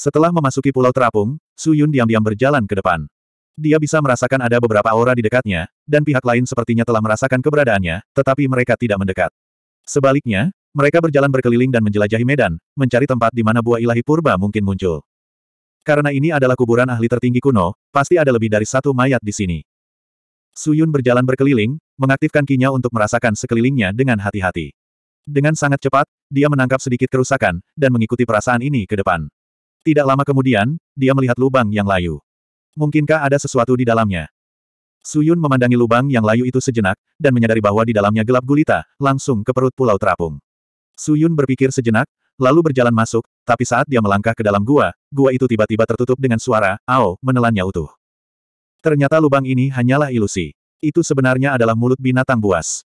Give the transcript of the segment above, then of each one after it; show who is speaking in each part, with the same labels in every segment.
Speaker 1: Setelah memasuki Pulau Terapung, Su Yun diam-diam berjalan ke depan. Dia bisa merasakan ada beberapa aura di dekatnya, dan pihak lain sepertinya telah merasakan keberadaannya, tetapi mereka tidak mendekat. Sebaliknya, mereka berjalan berkeliling dan menjelajahi medan, mencari tempat di mana buah ilahi purba mungkin muncul. Karena ini adalah kuburan ahli tertinggi kuno, pasti ada lebih dari satu mayat di sini. Su Yun berjalan berkeliling, mengaktifkan kinya untuk merasakan sekelilingnya dengan hati-hati. Dengan sangat cepat, dia menangkap sedikit kerusakan, dan mengikuti perasaan ini ke depan. Tidak lama kemudian, dia melihat lubang yang layu. Mungkinkah ada sesuatu di dalamnya? Suyun memandangi lubang yang layu itu sejenak, dan menyadari bahwa di dalamnya gelap gulita, langsung ke perut pulau terapung. Suyun berpikir sejenak, lalu berjalan masuk, tapi saat dia melangkah ke dalam gua, gua itu tiba-tiba tertutup dengan suara, Ao, menelannya utuh. Ternyata lubang ini hanyalah ilusi. Itu sebenarnya adalah mulut binatang buas.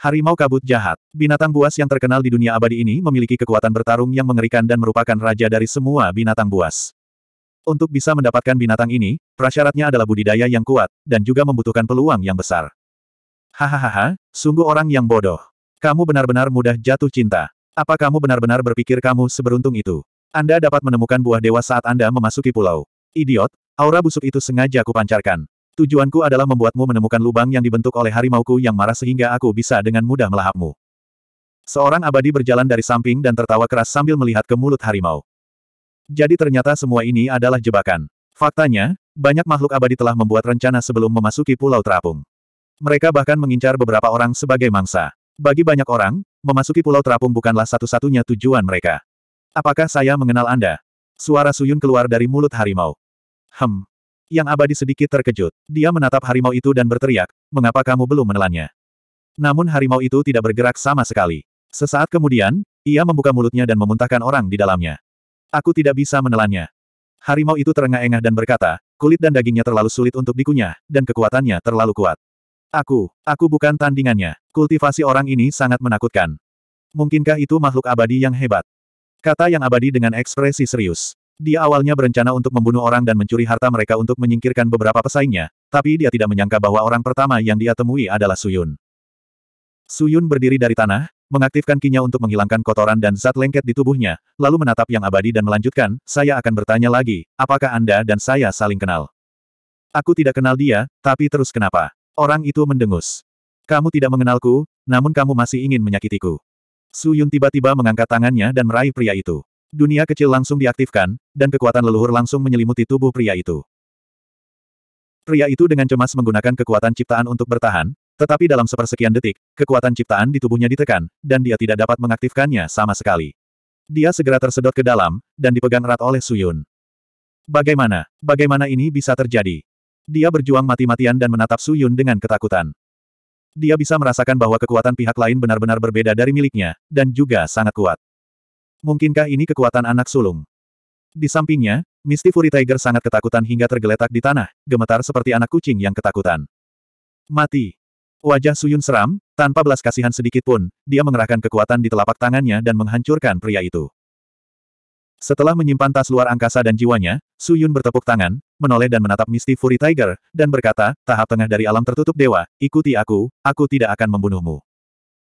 Speaker 1: Harimau kabut jahat. Binatang buas yang terkenal di dunia abadi ini memiliki kekuatan bertarung yang mengerikan dan merupakan raja dari semua binatang buas. Untuk bisa mendapatkan binatang ini, prasyaratnya adalah budidaya yang kuat, dan juga membutuhkan peluang yang besar. Hahaha, sungguh orang yang bodoh. Kamu benar-benar mudah jatuh cinta. Apa kamu benar-benar berpikir kamu seberuntung itu? Anda dapat menemukan buah dewa saat Anda memasuki pulau. Idiot, aura busuk itu sengaja kupancarkan. Tujuanku adalah membuatmu menemukan lubang yang dibentuk oleh harimauku yang marah sehingga aku bisa dengan mudah melahapmu. Seorang abadi berjalan dari samping dan tertawa keras sambil melihat ke mulut harimau. Jadi ternyata semua ini adalah jebakan. Faktanya, banyak makhluk abadi telah membuat rencana sebelum memasuki Pulau Terapung. Mereka bahkan mengincar beberapa orang sebagai mangsa. Bagi banyak orang, memasuki Pulau Terapung bukanlah satu-satunya tujuan mereka. Apakah saya mengenal Anda? Suara Suyun keluar dari mulut harimau. Hem, yang abadi sedikit terkejut. Dia menatap harimau itu dan berteriak, mengapa kamu belum menelannya? Namun harimau itu tidak bergerak sama sekali. Sesaat kemudian, ia membuka mulutnya dan memuntahkan orang di dalamnya. Aku tidak bisa menelannya. Harimau itu terengah-engah dan berkata, kulit dan dagingnya terlalu sulit untuk dikunyah, dan kekuatannya terlalu kuat. Aku, aku bukan tandingannya. Kultivasi orang ini sangat menakutkan. Mungkinkah itu makhluk abadi yang hebat? Kata yang abadi dengan ekspresi serius. Dia awalnya berencana untuk membunuh orang dan mencuri harta mereka untuk menyingkirkan beberapa pesaingnya, tapi dia tidak menyangka bahwa orang pertama yang dia temui adalah Suyun. Suyun berdiri dari tanah, mengaktifkan kinya untuk menghilangkan kotoran dan zat lengket di tubuhnya, lalu menatap yang abadi dan melanjutkan, saya akan bertanya lagi, apakah Anda dan saya saling kenal? Aku tidak kenal dia, tapi terus kenapa? Orang itu mendengus. Kamu tidak mengenalku, namun kamu masih ingin menyakitiku. Suyun tiba-tiba mengangkat tangannya dan meraih pria itu. Dunia kecil langsung diaktifkan, dan kekuatan leluhur langsung menyelimuti tubuh pria itu. Pria itu dengan cemas menggunakan kekuatan ciptaan untuk bertahan, tetapi dalam sepersekian detik, kekuatan ciptaan di tubuhnya ditekan, dan dia tidak dapat mengaktifkannya sama sekali. Dia segera tersedot ke dalam, dan dipegang erat oleh Suyun. Bagaimana? Bagaimana ini bisa terjadi? Dia berjuang mati-matian dan menatap Suyun dengan ketakutan. Dia bisa merasakan bahwa kekuatan pihak lain benar-benar berbeda dari miliknya, dan juga sangat kuat. Mungkinkah ini kekuatan anak sulung? Di sampingnya, Misty Fury Tiger sangat ketakutan hingga tergeletak di tanah, gemetar seperti anak kucing yang ketakutan. Mati. Wajah Suyun seram, tanpa belas kasihan sedikit pun, dia mengerahkan kekuatan di telapak tangannya dan menghancurkan pria itu. Setelah menyimpan tas luar angkasa dan jiwanya, Suyun bertepuk tangan, menoleh dan menatap Misty Fury Tiger, dan berkata, tahap tengah dari alam tertutup dewa, ikuti aku, aku tidak akan membunuhmu.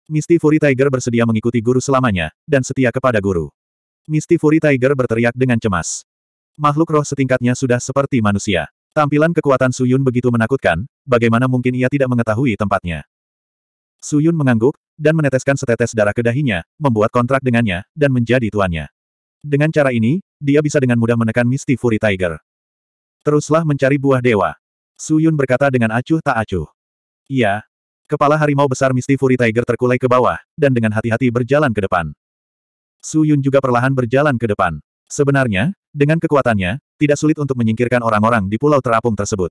Speaker 1: Misty Fury Tiger bersedia mengikuti guru selamanya, dan setia kepada guru. Misty Fury Tiger berteriak dengan cemas. Makhluk roh setingkatnya sudah seperti manusia. Tampilan kekuatan Suyun begitu menakutkan, bagaimana mungkin ia tidak mengetahui tempatnya. Suyun mengangguk, dan meneteskan setetes darah ke dahinya, membuat kontrak dengannya, dan menjadi tuannya. Dengan cara ini, dia bisa dengan mudah menekan Misty Fury Tiger. Teruslah mencari buah dewa. Suyun berkata dengan acuh tak acuh. Iya, Kepala harimau besar Misty Fury Tiger terkulai ke bawah, dan dengan hati-hati berjalan ke depan. Su Yun juga perlahan berjalan ke depan. Sebenarnya, dengan kekuatannya, tidak sulit untuk menyingkirkan orang-orang di pulau terapung tersebut.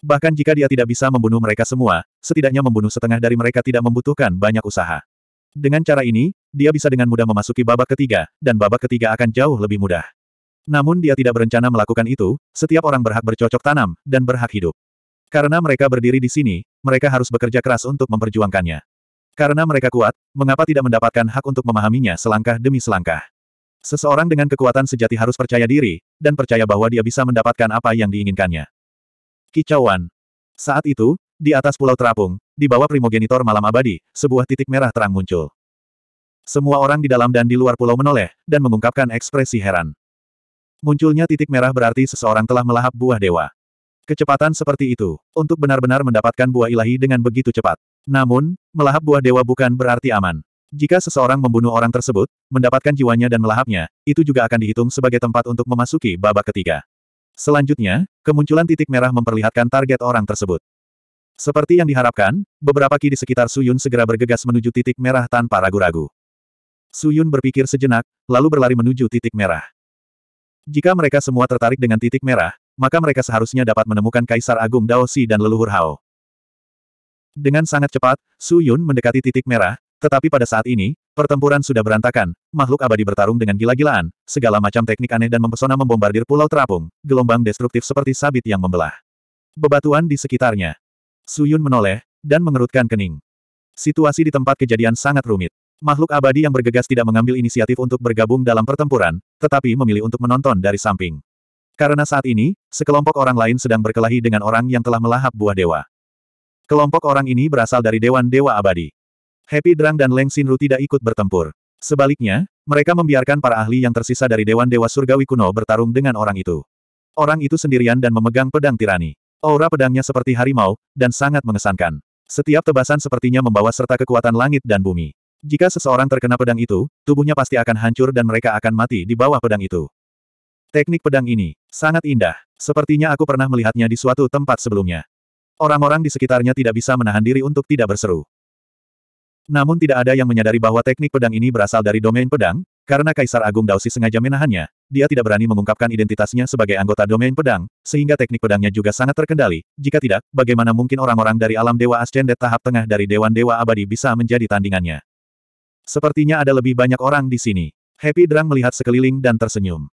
Speaker 1: Bahkan jika dia tidak bisa membunuh mereka semua, setidaknya membunuh setengah dari mereka tidak membutuhkan banyak usaha. Dengan cara ini, dia bisa dengan mudah memasuki babak ketiga, dan babak ketiga akan jauh lebih mudah. Namun dia tidak berencana melakukan itu, setiap orang berhak bercocok tanam, dan berhak hidup. Karena mereka berdiri di sini, mereka harus bekerja keras untuk memperjuangkannya. Karena mereka kuat, mengapa tidak mendapatkan hak untuk memahaminya selangkah demi selangkah? Seseorang dengan kekuatan sejati harus percaya diri, dan percaya bahwa dia bisa mendapatkan apa yang diinginkannya. Kicauan. Saat itu, di atas pulau terapung, di bawah primogenitor malam abadi, sebuah titik merah terang muncul. Semua orang di dalam dan di luar pulau menoleh, dan mengungkapkan ekspresi heran. Munculnya titik merah berarti seseorang telah melahap buah dewa. Kecepatan seperti itu, untuk benar-benar mendapatkan buah ilahi dengan begitu cepat. Namun, melahap buah dewa bukan berarti aman. Jika seseorang membunuh orang tersebut, mendapatkan jiwanya dan melahapnya, itu juga akan dihitung sebagai tempat untuk memasuki babak ketiga. Selanjutnya, kemunculan titik merah memperlihatkan target orang tersebut. Seperti yang diharapkan, beberapa ki di sekitar Suyun segera bergegas menuju titik merah tanpa ragu-ragu. Suyun berpikir sejenak, lalu berlari menuju titik merah. Jika mereka semua tertarik dengan titik merah, maka mereka seharusnya dapat menemukan Kaisar Agung Daosi dan leluhur Hao. Dengan sangat cepat, Su Yun mendekati titik merah, tetapi pada saat ini, pertempuran sudah berantakan, makhluk abadi bertarung dengan gila-gilaan, segala macam teknik aneh dan mempesona membombardir pulau terapung, gelombang destruktif seperti sabit yang membelah. Bebatuan di sekitarnya. Su Yun menoleh, dan mengerutkan kening. Situasi di tempat kejadian sangat rumit. Makhluk abadi yang bergegas tidak mengambil inisiatif untuk bergabung dalam pertempuran, tetapi memilih untuk menonton dari samping. Karena saat ini, sekelompok orang lain sedang berkelahi dengan orang yang telah melahap buah dewa. Kelompok orang ini berasal dari Dewan Dewa Abadi. Happy Drang dan Leng Xinru tidak ikut bertempur. Sebaliknya, mereka membiarkan para ahli yang tersisa dari Dewan Dewa Surgawi kuno bertarung dengan orang itu. Orang itu sendirian dan memegang pedang tirani. Aura pedangnya seperti harimau, dan sangat mengesankan. Setiap tebasan sepertinya membawa serta kekuatan langit dan bumi. Jika seseorang terkena pedang itu, tubuhnya pasti akan hancur dan mereka akan mati di bawah pedang itu. Teknik pedang ini, sangat indah. Sepertinya aku pernah melihatnya di suatu tempat sebelumnya. Orang-orang di sekitarnya tidak bisa menahan diri untuk tidak berseru. Namun tidak ada yang menyadari bahwa teknik pedang ini berasal dari domain pedang, karena Kaisar Agung Daosi sengaja menahannya, dia tidak berani mengungkapkan identitasnya sebagai anggota domain pedang, sehingga teknik pedangnya juga sangat terkendali. Jika tidak, bagaimana mungkin orang-orang dari alam Dewa Ascended tahap tengah dari Dewan-Dewa Abadi bisa menjadi tandingannya? Sepertinya ada lebih banyak orang di sini. Happy Drang melihat sekeliling dan tersenyum.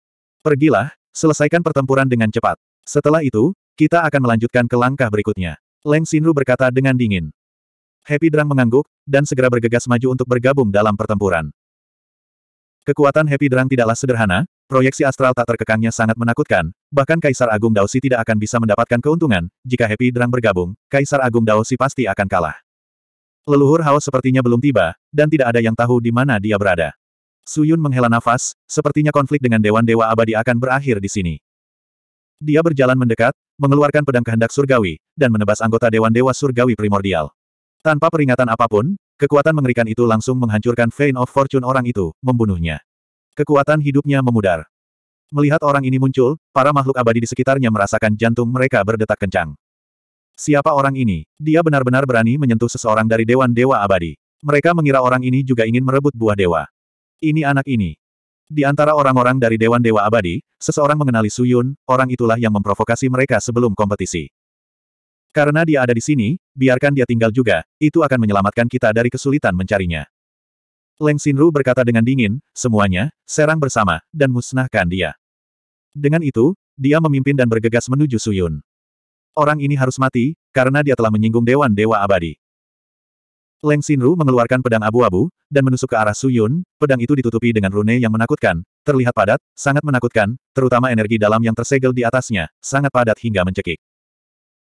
Speaker 1: Pergilah, selesaikan pertempuran dengan cepat. Setelah itu, kita akan melanjutkan ke langkah berikutnya. Leng Xinru berkata dengan dingin. Happy Drang mengangguk, dan segera bergegas maju untuk bergabung dalam pertempuran. Kekuatan Happy Drang tidaklah sederhana, proyeksi astral tak terkekangnya sangat menakutkan, bahkan Kaisar Agung Daosi tidak akan bisa mendapatkan keuntungan, jika Happy Drang bergabung, Kaisar Agung Daosi pasti akan kalah. Leluhur Hao sepertinya belum tiba, dan tidak ada yang tahu di mana dia berada. Suyun menghela nafas, sepertinya konflik dengan Dewan-Dewa Abadi akan berakhir di sini. Dia berjalan mendekat, mengeluarkan pedang kehendak surgawi, dan menebas anggota Dewan-Dewa Surgawi primordial. Tanpa peringatan apapun, kekuatan mengerikan itu langsung menghancurkan Vein of Fortune orang itu, membunuhnya. Kekuatan hidupnya memudar. Melihat orang ini muncul, para makhluk abadi di sekitarnya merasakan jantung mereka berdetak kencang. Siapa orang ini? Dia benar-benar berani menyentuh seseorang dari Dewan Dewa Abadi. Mereka mengira orang ini juga ingin merebut buah dewa. Ini anak ini. Di antara orang-orang dari Dewan Dewa Abadi, seseorang mengenali Suyun, orang itulah yang memprovokasi mereka sebelum kompetisi. Karena dia ada di sini, biarkan dia tinggal juga, itu akan menyelamatkan kita dari kesulitan mencarinya. Leng Xinru berkata dengan dingin, semuanya, serang bersama, dan musnahkan dia. Dengan itu, dia memimpin dan bergegas menuju Suyun. Orang ini harus mati, karena dia telah menyinggung Dewan Dewa Abadi. Leng Xinru mengeluarkan pedang abu-abu, dan menusuk ke arah Su Yun, pedang itu ditutupi dengan rune yang menakutkan, terlihat padat, sangat menakutkan, terutama energi dalam yang tersegel di atasnya, sangat padat hingga mencekik.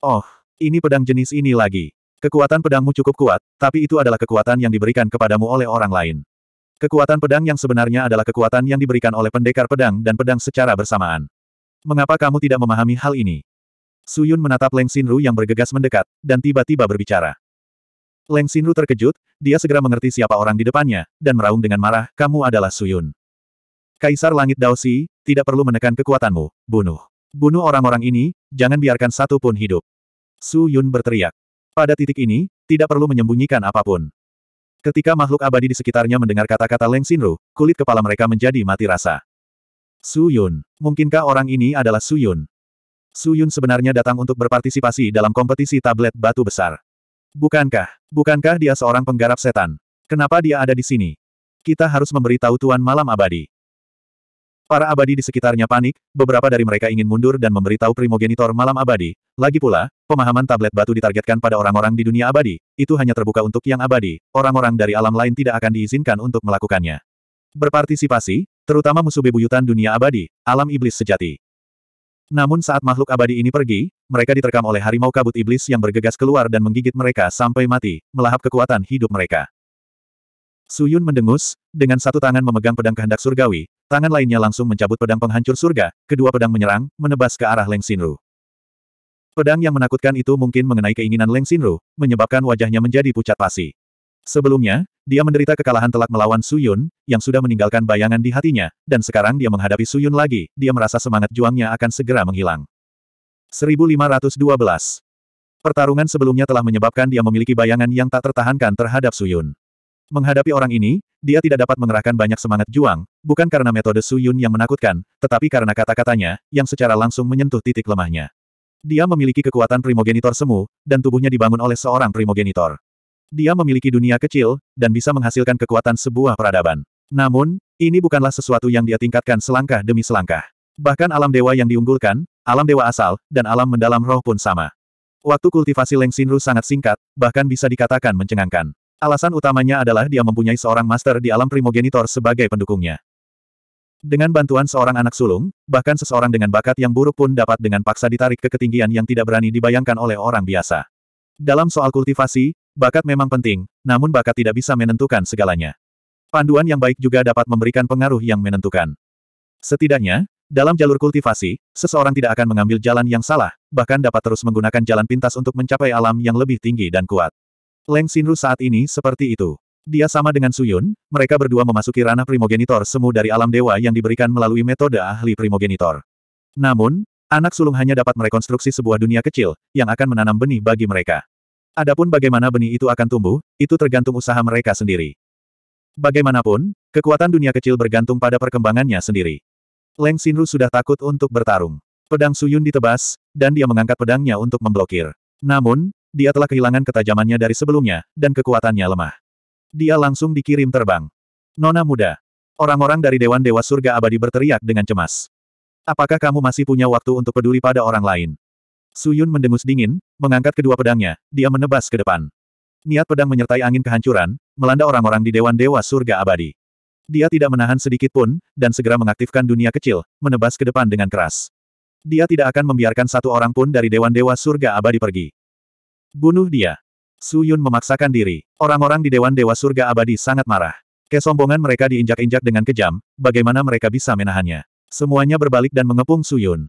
Speaker 1: Oh, ini pedang jenis ini lagi. Kekuatan pedangmu cukup kuat, tapi itu adalah kekuatan yang diberikan kepadamu oleh orang lain. Kekuatan pedang yang sebenarnya adalah kekuatan yang diberikan oleh pendekar pedang dan pedang secara bersamaan. Mengapa kamu tidak memahami hal ini? Suyun menatap Leng Xinru yang bergegas mendekat, dan tiba-tiba berbicara. Leng Xinru terkejut, dia segera mengerti siapa orang di depannya, dan meraung dengan marah, kamu adalah Suyun. Kaisar Langit Daosi, tidak perlu menekan kekuatanmu, bunuh. Bunuh orang-orang ini, jangan biarkan satu pun hidup. Su Yun berteriak. Pada titik ini, tidak perlu menyembunyikan apapun. Ketika makhluk abadi di sekitarnya mendengar kata-kata Leng Xinru, kulit kepala mereka menjadi mati rasa. Su Yun, mungkinkah orang ini adalah Su Yun? Su Yun sebenarnya datang untuk berpartisipasi dalam kompetisi tablet batu besar. Bukankah, bukankah dia seorang penggarap setan? Kenapa dia ada di sini? Kita harus memberitahu Tuan Malam Abadi. Para abadi di sekitarnya panik, beberapa dari mereka ingin mundur dan memberitahu primogenitor Malam Abadi. Lagi pula, pemahaman tablet batu ditargetkan pada orang-orang di dunia abadi, itu hanya terbuka untuk yang abadi, orang-orang dari alam lain tidak akan diizinkan untuk melakukannya. Berpartisipasi, terutama musuh bebuyutan dunia abadi, alam iblis sejati. Namun saat makhluk abadi ini pergi, mereka diterkam oleh harimau kabut iblis yang bergegas keluar dan menggigit mereka sampai mati, melahap kekuatan hidup mereka. Suyun mendengus, dengan satu tangan memegang pedang kehendak surgawi, tangan lainnya langsung mencabut pedang penghancur surga, kedua pedang menyerang, menebas ke arah Leng Xinru. Pedang yang menakutkan itu mungkin mengenai keinginan Leng Xinru, menyebabkan wajahnya menjadi pucat pasi. Sebelumnya, dia menderita kekalahan telak melawan Su Yun, yang sudah meninggalkan bayangan di hatinya, dan sekarang dia menghadapi Su Yun lagi, dia merasa semangat juangnya akan segera menghilang. 1512 Pertarungan sebelumnya telah menyebabkan dia memiliki bayangan yang tak tertahankan terhadap Su Yun. Menghadapi orang ini, dia tidak dapat mengerahkan banyak semangat juang, bukan karena metode Su Yun yang menakutkan, tetapi karena kata-katanya, yang secara langsung menyentuh titik lemahnya. Dia memiliki kekuatan primogenitor semu, dan tubuhnya dibangun oleh seorang primogenitor. Dia memiliki dunia kecil, dan bisa menghasilkan kekuatan sebuah peradaban. Namun, ini bukanlah sesuatu yang dia tingkatkan selangkah demi selangkah. Bahkan alam dewa yang diunggulkan, alam dewa asal, dan alam mendalam roh pun sama. Waktu kultivasi Leng Xinru sangat singkat, bahkan bisa dikatakan mencengangkan. Alasan utamanya adalah dia mempunyai seorang master di alam primogenitor sebagai pendukungnya. Dengan bantuan seorang anak sulung, bahkan seseorang dengan bakat yang buruk pun dapat dengan paksa ditarik ke ketinggian yang tidak berani dibayangkan oleh orang biasa. Dalam soal kultivasi, Bakat memang penting, namun bakat tidak bisa menentukan segalanya. Panduan yang baik juga dapat memberikan pengaruh yang menentukan. Setidaknya, dalam jalur kultivasi, seseorang tidak akan mengambil jalan yang salah, bahkan dapat terus menggunakan jalan pintas untuk mencapai alam yang lebih tinggi dan kuat. Leng Xinru saat ini seperti itu. Dia sama dengan Suyun, mereka berdua memasuki ranah primogenitor semu dari alam dewa yang diberikan melalui metode ahli primogenitor. Namun, anak sulung hanya dapat merekonstruksi sebuah dunia kecil, yang akan menanam benih bagi mereka. Adapun bagaimana benih itu akan tumbuh, itu tergantung usaha mereka sendiri. Bagaimanapun, kekuatan dunia kecil bergantung pada perkembangannya sendiri. Leng Xinru sudah takut untuk bertarung. Pedang Suyun ditebas, dan dia mengangkat pedangnya untuk memblokir. Namun, dia telah kehilangan ketajamannya dari sebelumnya, dan kekuatannya lemah. Dia langsung dikirim terbang. Nona muda. Orang-orang dari Dewan Dewa Surga Abadi berteriak dengan cemas. Apakah kamu masih punya waktu untuk peduli pada orang lain? Suyun mendengus dingin, mengangkat kedua pedangnya, dia menebas ke depan. Niat pedang menyertai angin kehancuran, melanda orang-orang di Dewan Dewa Surga Abadi. Dia tidak menahan sedikit pun, dan segera mengaktifkan dunia kecil, menebas ke depan dengan keras. Dia tidak akan membiarkan satu orang pun dari Dewan Dewa Surga Abadi pergi. Bunuh dia. Su Yun memaksakan diri. Orang-orang di Dewan Dewa Surga Abadi sangat marah. Kesombongan mereka diinjak-injak dengan kejam, bagaimana mereka bisa menahannya. Semuanya berbalik dan mengepung Su Yun.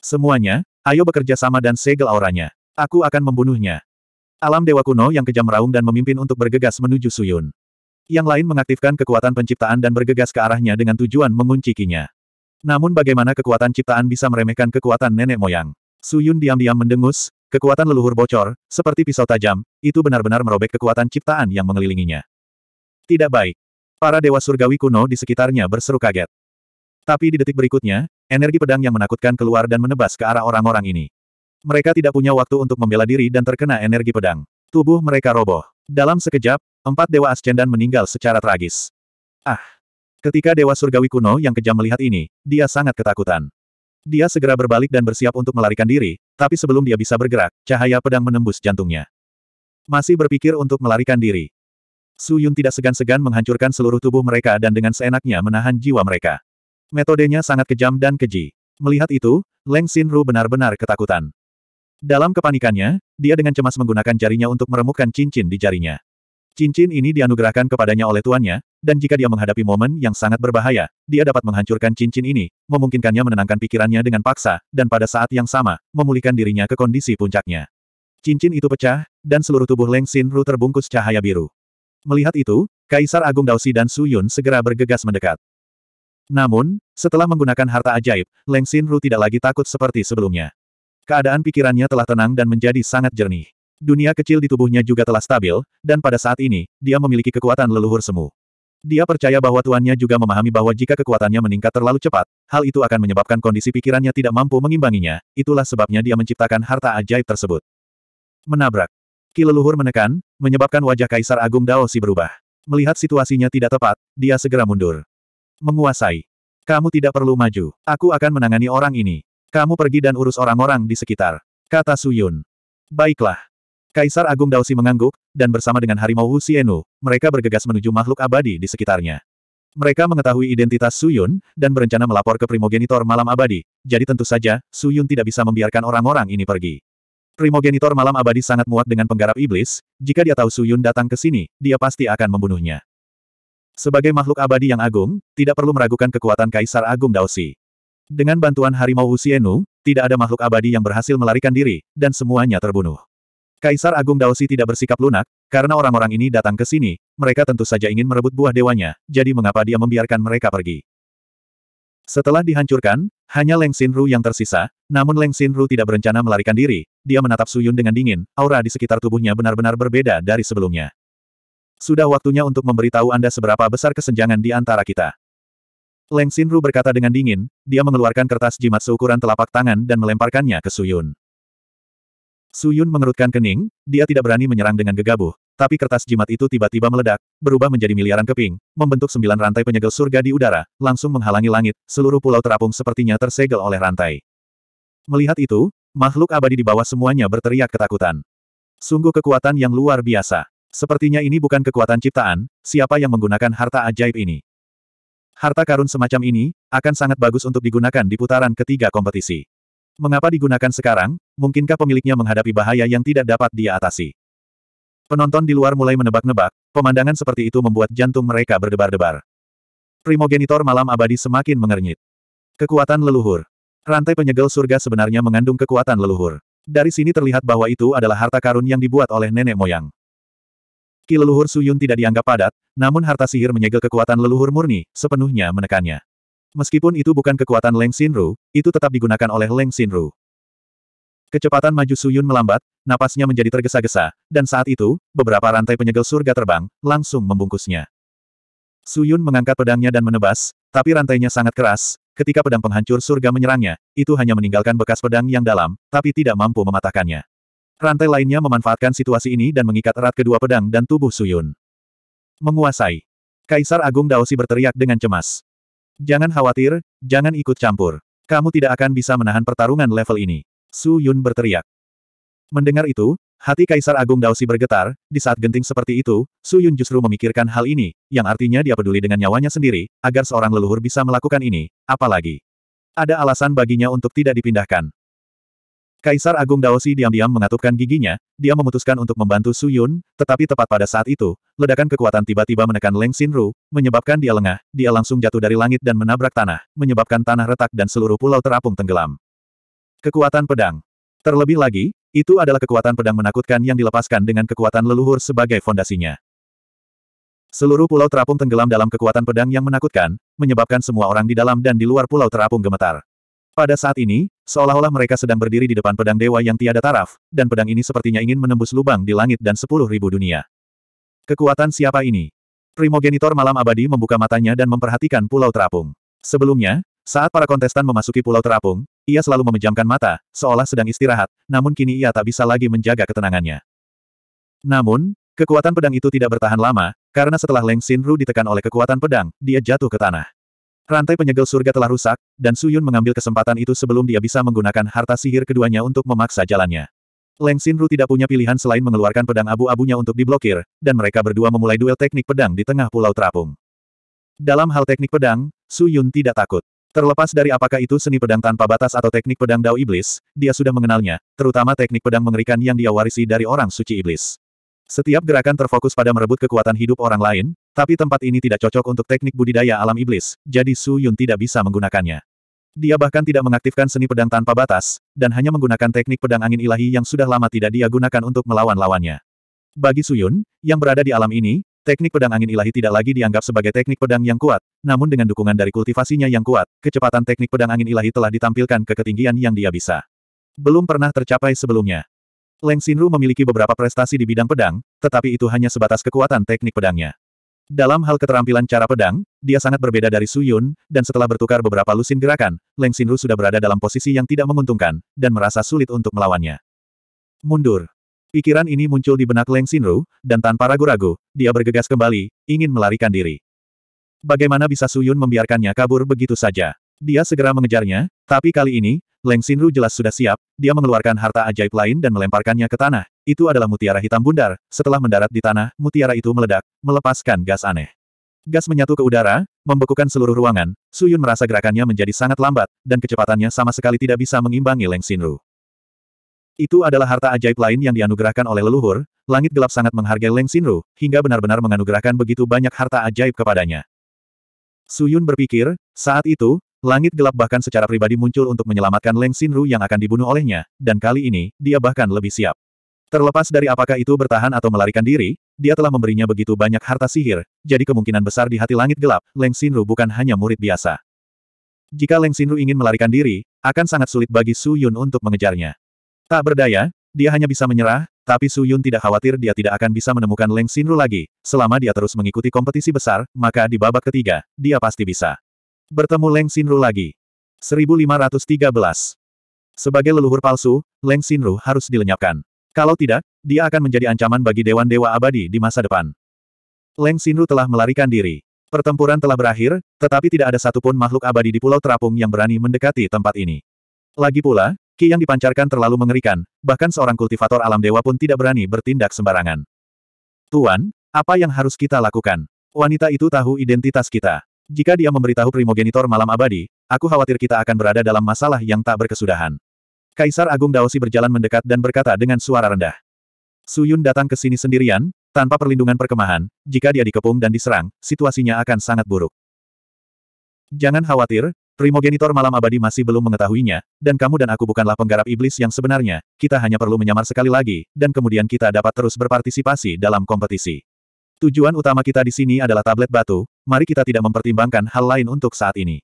Speaker 1: Semuanya, Ayo bekerja sama dan segel auranya. Aku akan membunuhnya. Alam Dewa Kuno yang kejam meraung dan memimpin untuk bergegas menuju Suyun. Yang lain mengaktifkan kekuatan penciptaan dan bergegas ke arahnya dengan tujuan menguncikinya. Namun bagaimana kekuatan ciptaan bisa meremehkan kekuatan nenek moyang? Suyun diam-diam mendengus, kekuatan leluhur bocor, seperti pisau tajam, itu benar-benar merobek kekuatan ciptaan yang mengelilinginya. Tidak baik. Para dewa surgawi kuno di sekitarnya berseru kaget. Tapi di detik berikutnya, energi pedang yang menakutkan keluar dan menebas ke arah orang-orang ini. Mereka tidak punya waktu untuk membela diri dan terkena energi pedang. Tubuh mereka roboh. Dalam sekejap, empat dewa ascendan meninggal secara tragis. Ah! Ketika dewa surgawi kuno yang kejam melihat ini, dia sangat ketakutan. Dia segera berbalik dan bersiap untuk melarikan diri, tapi sebelum dia bisa bergerak, cahaya pedang menembus jantungnya. Masih berpikir untuk melarikan diri. Su Yun tidak segan-segan menghancurkan seluruh tubuh mereka dan dengan seenaknya menahan jiwa mereka. Metodenya sangat kejam dan keji. Melihat itu, Leng Xinru benar-benar ketakutan. Dalam kepanikannya, dia dengan cemas menggunakan jarinya untuk meremukkan cincin di jarinya. Cincin ini dianugerahkan kepadanya oleh tuannya, dan jika dia menghadapi momen yang sangat berbahaya, dia dapat menghancurkan cincin ini, memungkinkannya menenangkan pikirannya dengan paksa, dan pada saat yang sama, memulihkan dirinya ke kondisi puncaknya. Cincin itu pecah, dan seluruh tubuh Leng Xinru terbungkus cahaya biru. Melihat itu, Kaisar Agung Daosi dan Su Yun segera bergegas mendekat. Namun, setelah menggunakan harta ajaib, Leng Xin tidak lagi takut seperti sebelumnya. Keadaan pikirannya telah tenang dan menjadi sangat jernih. Dunia kecil di tubuhnya juga telah stabil, dan pada saat ini, dia memiliki kekuatan leluhur semu. Dia percaya bahwa tuannya juga memahami bahwa jika kekuatannya meningkat terlalu cepat, hal itu akan menyebabkan kondisi pikirannya tidak mampu mengimbanginya, itulah sebabnya dia menciptakan harta ajaib tersebut. Menabrak. Ki leluhur menekan, menyebabkan wajah Kaisar Agung Daosi berubah. Melihat situasinya tidak tepat, dia segera mundur. Menguasai. Kamu tidak perlu maju. Aku akan menangani orang ini. Kamu pergi dan urus orang-orang di sekitar. Kata Suyun. Baiklah. Kaisar Agung Daosi mengangguk, dan bersama dengan Harimau Wu mereka bergegas menuju makhluk abadi di sekitarnya. Mereka mengetahui identitas Suyun, dan berencana melapor ke Primogenitor Malam Abadi, jadi tentu saja, Suyun tidak bisa membiarkan orang-orang ini pergi. Primogenitor Malam Abadi sangat muak dengan penggarap iblis, jika dia tahu Suyun datang ke sini, dia pasti akan membunuhnya. Sebagai makhluk abadi yang agung, tidak perlu meragukan kekuatan Kaisar Agung Daosi. Dengan bantuan Harimau Usienu, tidak ada makhluk abadi yang berhasil melarikan diri, dan semuanya terbunuh. Kaisar Agung Daosi tidak bersikap lunak, karena orang-orang ini datang ke sini, mereka tentu saja ingin merebut buah dewanya, jadi mengapa dia membiarkan mereka pergi? Setelah dihancurkan, hanya Leng Xinru yang tersisa, namun Leng Xinru tidak berencana melarikan diri, dia menatap Suyun dengan dingin, aura di sekitar tubuhnya benar-benar berbeda dari sebelumnya. Sudah waktunya untuk memberitahu Anda seberapa besar kesenjangan di antara kita. Leng Xinru berkata dengan dingin, dia mengeluarkan kertas jimat seukuran telapak tangan dan melemparkannya ke Suyun. Suyun mengerutkan kening, dia tidak berani menyerang dengan gegabah, tapi kertas jimat itu tiba-tiba meledak, berubah menjadi miliaran keping, membentuk sembilan rantai penyegel surga di udara, langsung menghalangi langit, seluruh pulau terapung sepertinya tersegel oleh rantai. Melihat itu, makhluk abadi di bawah semuanya berteriak ketakutan. Sungguh kekuatan yang luar biasa. Sepertinya ini bukan kekuatan ciptaan, siapa yang menggunakan harta ajaib ini. Harta karun semacam ini, akan sangat bagus untuk digunakan di putaran ketiga kompetisi. Mengapa digunakan sekarang, mungkinkah pemiliknya menghadapi bahaya yang tidak dapat dia atasi? Penonton di luar mulai menebak-nebak, pemandangan seperti itu membuat jantung mereka berdebar-debar. Primogenitor malam abadi semakin mengernyit. Kekuatan leluhur. Rantai penyegel surga sebenarnya mengandung kekuatan leluhur. Dari sini terlihat bahwa itu adalah harta karun yang dibuat oleh nenek moyang. Meski leluhur Suyun tidak dianggap padat, namun harta sihir menyegel kekuatan leluhur murni, sepenuhnya menekannya. Meskipun itu bukan kekuatan Leng Xinru, itu tetap digunakan oleh Leng Xinru. Kecepatan maju Suyun melambat, napasnya menjadi tergesa-gesa, dan saat itu, beberapa rantai penyegel surga terbang, langsung membungkusnya. Suyun mengangkat pedangnya dan menebas, tapi rantainya sangat keras, ketika pedang penghancur surga menyerangnya, itu hanya meninggalkan bekas pedang yang dalam, tapi tidak mampu mematahkannya. Rantai lainnya memanfaatkan situasi ini dan mengikat erat kedua pedang dan tubuh Suyun. Menguasai. Kaisar Agung Daosi berteriak dengan cemas. Jangan khawatir, jangan ikut campur. Kamu tidak akan bisa menahan pertarungan level ini. Su Yun berteriak. Mendengar itu, hati Kaisar Agung Daosi bergetar, di saat genting seperti itu, Su Yun justru memikirkan hal ini, yang artinya dia peduli dengan nyawanya sendiri, agar seorang leluhur bisa melakukan ini, apalagi. Ada alasan baginya untuk tidak dipindahkan. Kaisar Agung Daosi diam-diam mengatupkan giginya, dia memutuskan untuk membantu Su Yun, tetapi tepat pada saat itu, ledakan kekuatan tiba-tiba menekan Leng Xinru, menyebabkan dia lengah, dia langsung jatuh dari langit dan menabrak tanah, menyebabkan tanah retak dan seluruh pulau terapung tenggelam. Kekuatan pedang. Terlebih lagi, itu adalah kekuatan pedang menakutkan yang dilepaskan dengan kekuatan leluhur sebagai fondasinya. Seluruh pulau terapung tenggelam dalam kekuatan pedang yang menakutkan, menyebabkan semua orang di dalam dan di luar pulau terapung gemetar. Pada saat ini, seolah-olah mereka sedang berdiri di depan pedang dewa yang tiada taraf, dan pedang ini sepertinya ingin menembus lubang di langit dan sepuluh ribu dunia. Kekuatan siapa ini? Primogenitor malam abadi membuka matanya dan memperhatikan Pulau Terapung. Sebelumnya, saat para kontestan memasuki Pulau Terapung, ia selalu memejamkan mata, seolah sedang istirahat, namun kini ia tak bisa lagi menjaga ketenangannya. Namun, kekuatan pedang itu tidak bertahan lama, karena setelah Leng Sin Ru ditekan oleh kekuatan pedang, dia jatuh ke tanah. Rantai penyegel surga telah rusak, dan Suyun mengambil kesempatan itu sebelum dia bisa menggunakan harta sihir keduanya untuk memaksa jalannya. Leng Xinru tidak punya pilihan selain mengeluarkan pedang abu-abunya untuk diblokir, dan mereka berdua memulai duel teknik pedang di tengah pulau terapung. Dalam hal teknik pedang, Suyun tidak takut. Terlepas dari apakah itu seni pedang tanpa batas atau teknik pedang dao iblis, dia sudah mengenalnya, terutama teknik pedang mengerikan yang dia warisi dari orang suci iblis. Setiap gerakan terfokus pada merebut kekuatan hidup orang lain, tapi tempat ini tidak cocok untuk teknik budidaya alam iblis, jadi Su Yun tidak bisa menggunakannya. Dia bahkan tidak mengaktifkan seni pedang tanpa batas, dan hanya menggunakan teknik pedang angin ilahi yang sudah lama tidak dia gunakan untuk melawan lawannya. Bagi Su Yun yang berada di alam ini, teknik pedang angin ilahi tidak lagi dianggap sebagai teknik pedang yang kuat, namun dengan dukungan dari kultivasinya yang kuat, kecepatan teknik pedang angin ilahi telah ditampilkan ke ketinggian yang dia bisa. Belum pernah tercapai sebelumnya. Leng Xinru memiliki beberapa prestasi di bidang pedang, tetapi itu hanya sebatas kekuatan teknik pedangnya. Dalam hal keterampilan cara pedang, dia sangat berbeda dari Su Yun, dan setelah bertukar beberapa lusin gerakan, Leng Xinru sudah berada dalam posisi yang tidak menguntungkan, dan merasa sulit untuk melawannya. Mundur. Pikiran ini muncul di benak Leng Xinru, dan tanpa ragu-ragu, dia bergegas kembali, ingin melarikan diri. Bagaimana bisa Su Yun membiarkannya kabur begitu saja? Dia segera mengejarnya, tapi kali ini, Leng Xinru jelas sudah siap, dia mengeluarkan harta ajaib lain dan melemparkannya ke tanah, itu adalah mutiara hitam bundar, setelah mendarat di tanah, mutiara itu meledak, melepaskan gas aneh. Gas menyatu ke udara, membekukan seluruh ruangan, Suyun merasa gerakannya menjadi sangat lambat, dan kecepatannya sama sekali tidak bisa mengimbangi Leng Xinru. Itu adalah harta ajaib lain yang dianugerahkan oleh leluhur, langit gelap sangat menghargai Leng Xinru, hingga benar-benar menganugerahkan begitu banyak harta ajaib kepadanya. Suyun berpikir, saat itu, langit gelap bahkan secara pribadi muncul untuk menyelamatkan Leng Xinru yang akan dibunuh olehnya, dan kali ini, dia bahkan lebih siap. Terlepas dari apakah itu bertahan atau melarikan diri, dia telah memberinya begitu banyak harta sihir, jadi kemungkinan besar di hati langit gelap, Leng Xinru bukan hanya murid biasa. Jika Leng Xinru ingin melarikan diri, akan sangat sulit bagi Su Yun untuk mengejarnya. Tak berdaya, dia hanya bisa menyerah, tapi Su Yun tidak khawatir dia tidak akan bisa menemukan Leng Xinru lagi. Selama dia terus mengikuti kompetisi besar, maka di babak ketiga, dia pasti bisa. Bertemu Leng Xinru lagi. 1513 Sebagai leluhur palsu, Leng Xinru harus dilenyapkan. Kalau tidak, dia akan menjadi ancaman bagi Dewan-Dewa Abadi di masa depan. Leng Xinru telah melarikan diri. Pertempuran telah berakhir, tetapi tidak ada satupun makhluk abadi di Pulau Terapung yang berani mendekati tempat ini. Lagi pula, Ki yang dipancarkan terlalu mengerikan, bahkan seorang kultivator alam dewa pun tidak berani bertindak sembarangan. Tuan, apa yang harus kita lakukan? Wanita itu tahu identitas kita. Jika dia memberitahu primogenitor malam abadi, aku khawatir kita akan berada dalam masalah yang tak berkesudahan. Kaisar Agung Daosi berjalan mendekat dan berkata dengan suara rendah. Suyun datang ke sini sendirian, tanpa perlindungan perkemahan, jika dia dikepung dan diserang, situasinya akan sangat buruk. Jangan khawatir, Primogenitor Malam Abadi masih belum mengetahuinya, dan kamu dan aku bukanlah penggarap iblis yang sebenarnya, kita hanya perlu menyamar sekali lagi, dan kemudian kita dapat terus berpartisipasi dalam kompetisi. Tujuan utama kita di sini adalah tablet batu, mari kita tidak mempertimbangkan hal lain untuk saat ini.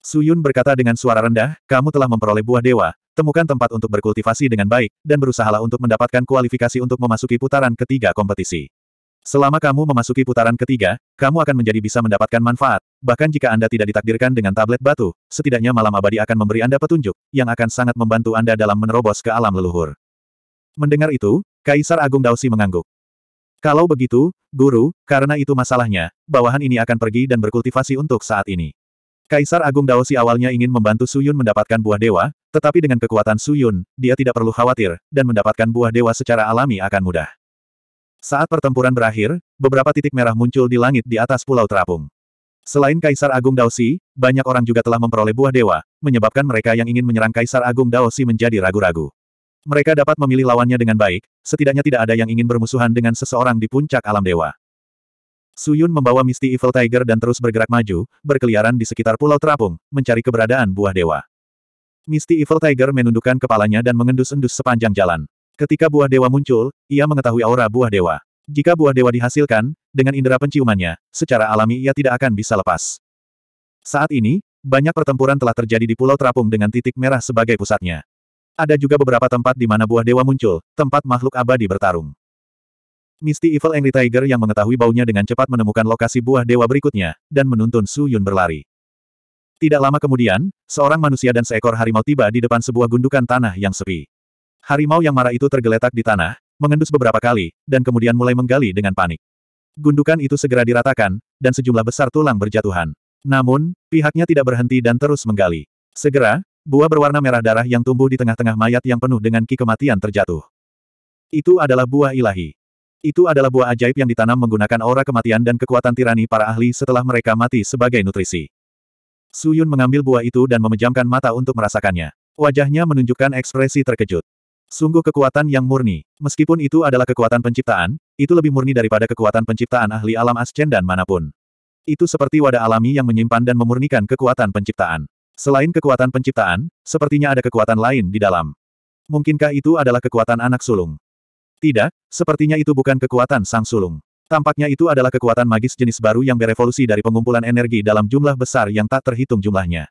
Speaker 1: Su Yun berkata dengan suara rendah, kamu telah memperoleh buah dewa, temukan tempat untuk berkultivasi dengan baik, dan berusahalah untuk mendapatkan kualifikasi untuk memasuki putaran ketiga kompetisi. Selama kamu memasuki putaran ketiga, kamu akan menjadi bisa mendapatkan manfaat, bahkan jika Anda tidak ditakdirkan dengan tablet batu, setidaknya malam abadi akan memberi Anda petunjuk, yang akan sangat membantu Anda dalam menerobos ke alam leluhur. Mendengar itu, Kaisar Agung Dausi mengangguk. Kalau begitu, guru, karena itu masalahnya, bawahan ini akan pergi dan berkultivasi untuk saat ini. Kaisar Agung Daosi awalnya ingin membantu Suyun mendapatkan buah dewa, tetapi dengan kekuatan Suyun, dia tidak perlu khawatir, dan mendapatkan buah dewa secara alami akan mudah. Saat pertempuran berakhir, beberapa titik merah muncul di langit di atas Pulau Terapung. Selain Kaisar Agung Daosi, banyak orang juga telah memperoleh buah dewa, menyebabkan mereka yang ingin menyerang Kaisar Agung Daosi menjadi ragu-ragu. Mereka dapat memilih lawannya dengan baik, setidaknya tidak ada yang ingin bermusuhan dengan seseorang di puncak alam dewa. Suyun membawa Misty Evil Tiger dan terus bergerak maju, berkeliaran di sekitar Pulau Terapung, mencari keberadaan buah dewa. Misty Evil Tiger menundukkan kepalanya dan mengendus-endus sepanjang jalan. Ketika buah dewa muncul, ia mengetahui aura buah dewa. Jika buah dewa dihasilkan, dengan indera penciumannya, secara alami ia tidak akan bisa lepas. Saat ini, banyak pertempuran telah terjadi di Pulau Terapung dengan titik merah sebagai pusatnya. Ada juga beberapa tempat di mana buah dewa muncul, tempat makhluk abadi bertarung. Misty Evil Angry Tiger yang mengetahui baunya dengan cepat menemukan lokasi buah dewa berikutnya, dan menuntun Su Yun berlari. Tidak lama kemudian, seorang manusia dan seekor harimau tiba di depan sebuah gundukan tanah yang sepi. Harimau yang marah itu tergeletak di tanah, mengendus beberapa kali, dan kemudian mulai menggali dengan panik. Gundukan itu segera diratakan, dan sejumlah besar tulang berjatuhan. Namun, pihaknya tidak berhenti dan terus menggali. Segera, buah berwarna merah darah yang tumbuh di tengah-tengah mayat yang penuh dengan ki kematian terjatuh. Itu adalah buah ilahi. Itu adalah buah ajaib yang ditanam menggunakan aura kematian dan kekuatan tirani para ahli setelah mereka mati sebagai nutrisi. Suyun mengambil buah itu dan memejamkan mata untuk merasakannya. Wajahnya menunjukkan ekspresi terkejut. Sungguh kekuatan yang murni. Meskipun itu adalah kekuatan penciptaan, itu lebih murni daripada kekuatan penciptaan ahli alam dan manapun. Itu seperti wadah alami yang menyimpan dan memurnikan kekuatan penciptaan. Selain kekuatan penciptaan, sepertinya ada kekuatan lain di dalam. Mungkinkah itu adalah kekuatan anak sulung? Tidak, sepertinya itu bukan kekuatan sang sulung. Tampaknya itu adalah kekuatan magis jenis baru yang berevolusi dari pengumpulan energi dalam jumlah besar yang tak terhitung jumlahnya.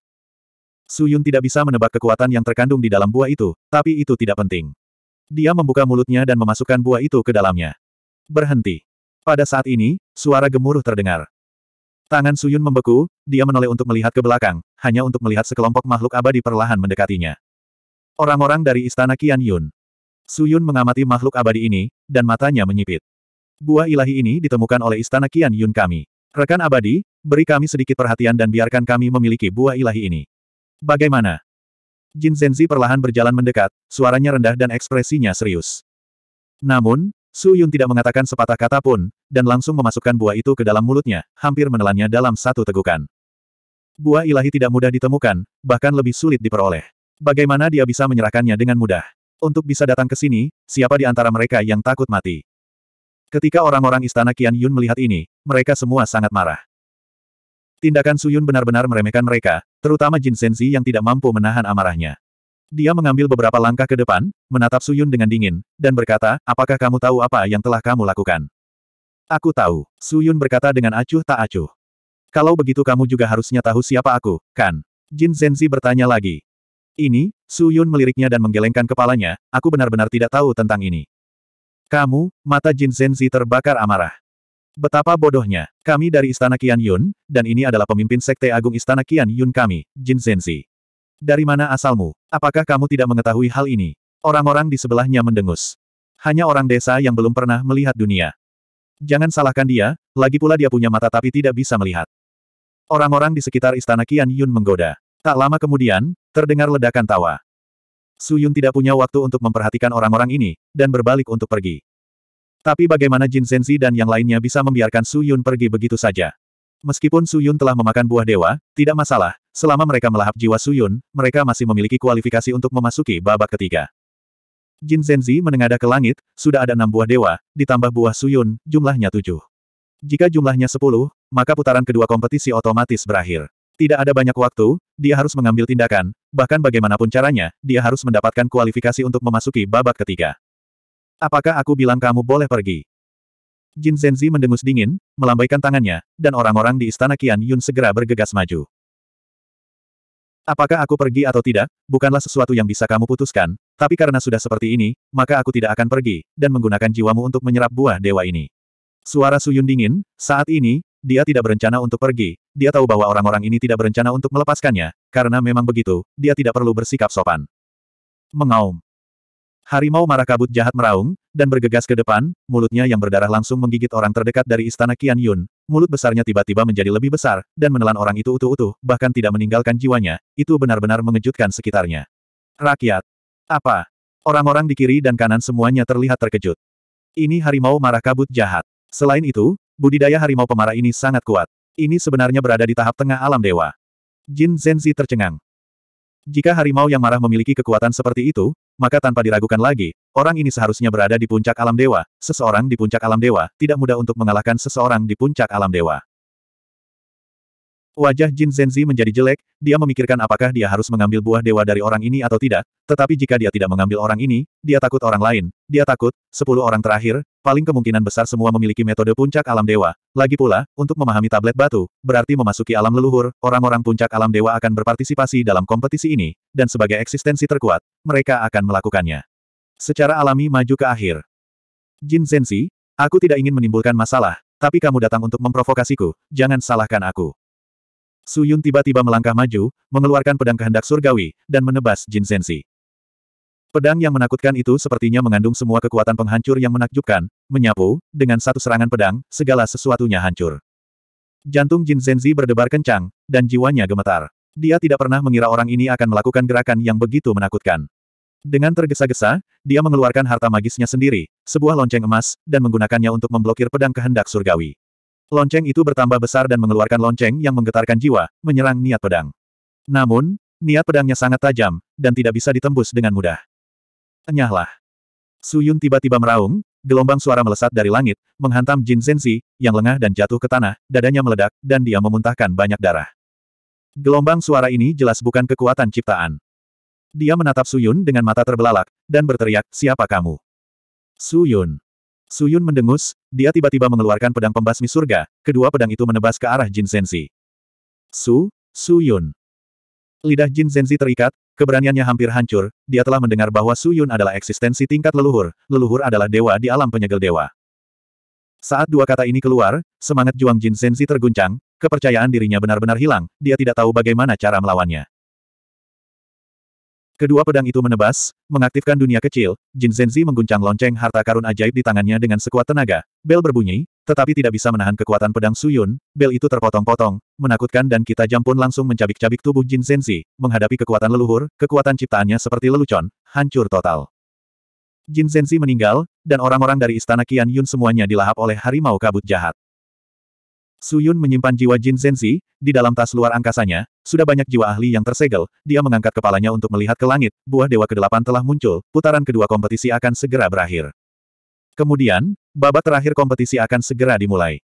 Speaker 1: Su Yun tidak bisa menebak kekuatan yang terkandung di dalam buah itu, tapi itu tidak penting. Dia membuka mulutnya dan memasukkan buah itu ke dalamnya. Berhenti. Pada saat ini, suara gemuruh terdengar. Tangan Su Yun membeku, dia menoleh untuk melihat ke belakang, hanya untuk melihat sekelompok makhluk abadi perlahan mendekatinya. Orang-orang dari istana Qian Yun. Suyun mengamati makhluk abadi ini, dan matanya menyipit. Buah ilahi ini ditemukan oleh istana Kian Yun kami. Rekan abadi, beri kami sedikit perhatian dan biarkan kami memiliki buah ilahi ini. Bagaimana? Jin Zenzi perlahan berjalan mendekat, suaranya rendah dan ekspresinya serius. Namun, Su Yun tidak mengatakan sepatah kata pun, dan langsung memasukkan buah itu ke dalam mulutnya, hampir menelannya dalam satu tegukan. Buah ilahi tidak mudah ditemukan, bahkan lebih sulit diperoleh. Bagaimana dia bisa menyerahkannya dengan mudah? Untuk bisa datang ke sini, siapa di antara mereka yang takut mati? Ketika orang-orang istana Kian Yun melihat ini, mereka semua sangat marah. Tindakan Su Yun benar-benar meremehkan mereka, terutama Jin Senzi yang tidak mampu menahan amarahnya. Dia mengambil beberapa langkah ke depan, menatap Su Yun dengan dingin, dan berkata, apakah kamu tahu apa yang telah kamu lakukan? Aku tahu, Su Yun berkata dengan acuh tak acuh. Kalau begitu kamu juga harusnya tahu siapa aku, kan? Jin Zenzi bertanya lagi. Ini, Su Yun meliriknya dan menggelengkan kepalanya, aku benar-benar tidak tahu tentang ini. Kamu, mata Jin Zenzi terbakar amarah. Betapa bodohnya, kami dari Istana Qian Yun, dan ini adalah pemimpin Sekte Agung Istana Qian Yun kami, Jin Zenzi. Dari mana asalmu? Apakah kamu tidak mengetahui hal ini? Orang-orang di sebelahnya mendengus. Hanya orang desa yang belum pernah melihat dunia. Jangan salahkan dia, lagi pula dia punya mata tapi tidak bisa melihat. Orang-orang di sekitar istana Qian Yun menggoda. Tak lama kemudian, terdengar ledakan tawa. Su Yun tidak punya waktu untuk memperhatikan orang-orang ini, dan berbalik untuk pergi. Tapi bagaimana Jin Zenzi dan yang lainnya bisa membiarkan Su Yun pergi begitu saja? Meskipun Su Yun telah memakan buah dewa, tidak masalah, selama mereka melahap jiwa Su Yun, mereka masih memiliki kualifikasi untuk memasuki babak ketiga. Jin Zenzi menengadah ke langit, sudah ada enam buah dewa, ditambah buah Su Yun, jumlahnya tujuh. Jika jumlahnya sepuluh, maka putaran kedua kompetisi otomatis berakhir. Tidak ada banyak waktu, dia harus mengambil tindakan, bahkan bagaimanapun caranya, dia harus mendapatkan kualifikasi untuk memasuki babak ketiga. Apakah aku bilang kamu boleh pergi? Jin Zenzi mendengus dingin, melambaikan tangannya, dan orang-orang di istana Qian Yun segera bergegas maju. Apakah aku pergi atau tidak, bukanlah sesuatu yang bisa kamu putuskan, tapi karena sudah seperti ini, maka aku tidak akan pergi, dan menggunakan jiwamu untuk menyerap buah dewa ini. Suara Suyun dingin, saat ini, dia tidak berencana untuk pergi, dia tahu bahwa orang-orang ini tidak berencana untuk melepaskannya, karena memang begitu, dia tidak perlu bersikap sopan. Mengaum. Harimau marah kabut jahat meraung, dan bergegas ke depan, mulutnya yang berdarah langsung menggigit orang terdekat dari istana Qian Yun, mulut besarnya tiba-tiba menjadi lebih besar, dan menelan orang itu utuh-utuh, bahkan tidak meninggalkan jiwanya, itu benar-benar mengejutkan sekitarnya. Rakyat. Apa? Orang-orang di kiri dan kanan semuanya terlihat terkejut. Ini harimau marah kabut jahat. Selain itu, Budidaya harimau pemarah ini sangat kuat. Ini sebenarnya berada di tahap tengah alam dewa. Jin Zenzi tercengang. Jika harimau yang marah memiliki kekuatan seperti itu, maka tanpa diragukan lagi, orang ini seharusnya berada di puncak alam dewa. Seseorang di puncak alam dewa, tidak mudah untuk mengalahkan seseorang di puncak alam dewa. Wajah Jin Zenzi menjadi jelek, dia memikirkan apakah dia harus mengambil buah dewa dari orang ini atau tidak, tetapi jika dia tidak mengambil orang ini, dia takut orang lain, dia takut, sepuluh orang terakhir, paling kemungkinan besar semua memiliki metode puncak alam dewa. Lagi pula, untuk memahami tablet batu, berarti memasuki alam leluhur, orang-orang puncak alam dewa akan berpartisipasi dalam kompetisi ini, dan sebagai eksistensi terkuat, mereka akan melakukannya. Secara alami maju ke akhir. Jin Zenzi, aku tidak ingin menimbulkan masalah, tapi kamu datang untuk memprovokasiku, jangan salahkan aku. Su Yun tiba-tiba melangkah maju, mengeluarkan pedang kehendak surgawi, dan menebas Jin Zensi. Pedang yang menakutkan itu sepertinya mengandung semua kekuatan penghancur yang menakjubkan, menyapu, dengan satu serangan pedang, segala sesuatunya hancur. Jantung Jin Zenzi berdebar kencang, dan jiwanya gemetar. Dia tidak pernah mengira orang ini akan melakukan gerakan yang begitu menakutkan. Dengan tergesa-gesa, dia mengeluarkan harta magisnya sendiri, sebuah lonceng emas, dan menggunakannya untuk memblokir pedang kehendak surgawi. Lonceng itu bertambah besar dan mengeluarkan lonceng yang menggetarkan jiwa, menyerang niat pedang. Namun, niat pedangnya sangat tajam, dan tidak bisa ditembus dengan mudah. Enyahlah. Suyun tiba-tiba meraung, gelombang suara melesat dari langit, menghantam Jin Zenzi, yang lengah dan jatuh ke tanah, dadanya meledak, dan dia memuntahkan banyak darah. Gelombang suara ini jelas bukan kekuatan ciptaan. Dia menatap Suyun dengan mata terbelalak, dan berteriak, siapa kamu? Suyun. Suyun mendengus, dia tiba-tiba mengeluarkan pedang pembasmi surga, kedua pedang itu menebas ke arah Jin Zenzi. Su, Suyun. Lidah Jin Zenzi terikat, keberaniannya hampir hancur, dia telah mendengar bahwa Suyun adalah eksistensi tingkat leluhur, leluhur adalah dewa di alam penyegel dewa. Saat dua kata ini keluar, semangat juang Jin Zenzi terguncang, kepercayaan dirinya benar-benar hilang, dia tidak tahu bagaimana cara melawannya. Kedua pedang itu menebas, mengaktifkan dunia kecil, Jin Zenzi mengguncang lonceng harta karun ajaib di tangannya dengan sekuat tenaga. Bel berbunyi, tetapi tidak bisa menahan kekuatan pedang Suyun, bel itu terpotong-potong, menakutkan dan kita jam pun langsung mencabik-cabik tubuh Jin Zenzi, menghadapi kekuatan leluhur, kekuatan ciptaannya seperti lelucon, hancur total. Jin Zenzi meninggal, dan orang-orang dari istana Qian Yun semuanya dilahap oleh harimau kabut jahat. Su Yun menyimpan jiwa Jin Zenzi, di dalam tas luar angkasanya, sudah banyak jiwa ahli yang tersegel, dia mengangkat kepalanya untuk melihat ke langit, buah dewa Kedelapan telah muncul, putaran kedua kompetisi akan segera berakhir. Kemudian, babak terakhir kompetisi akan segera dimulai.